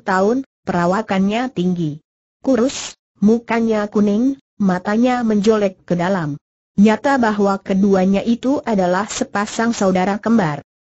tahun, perawakannya tinggi. Kurus, mukanya kuning, matanya menjolek ke dalam. Nyata bahwa keduanya itu adalah sepasang saudara kembar.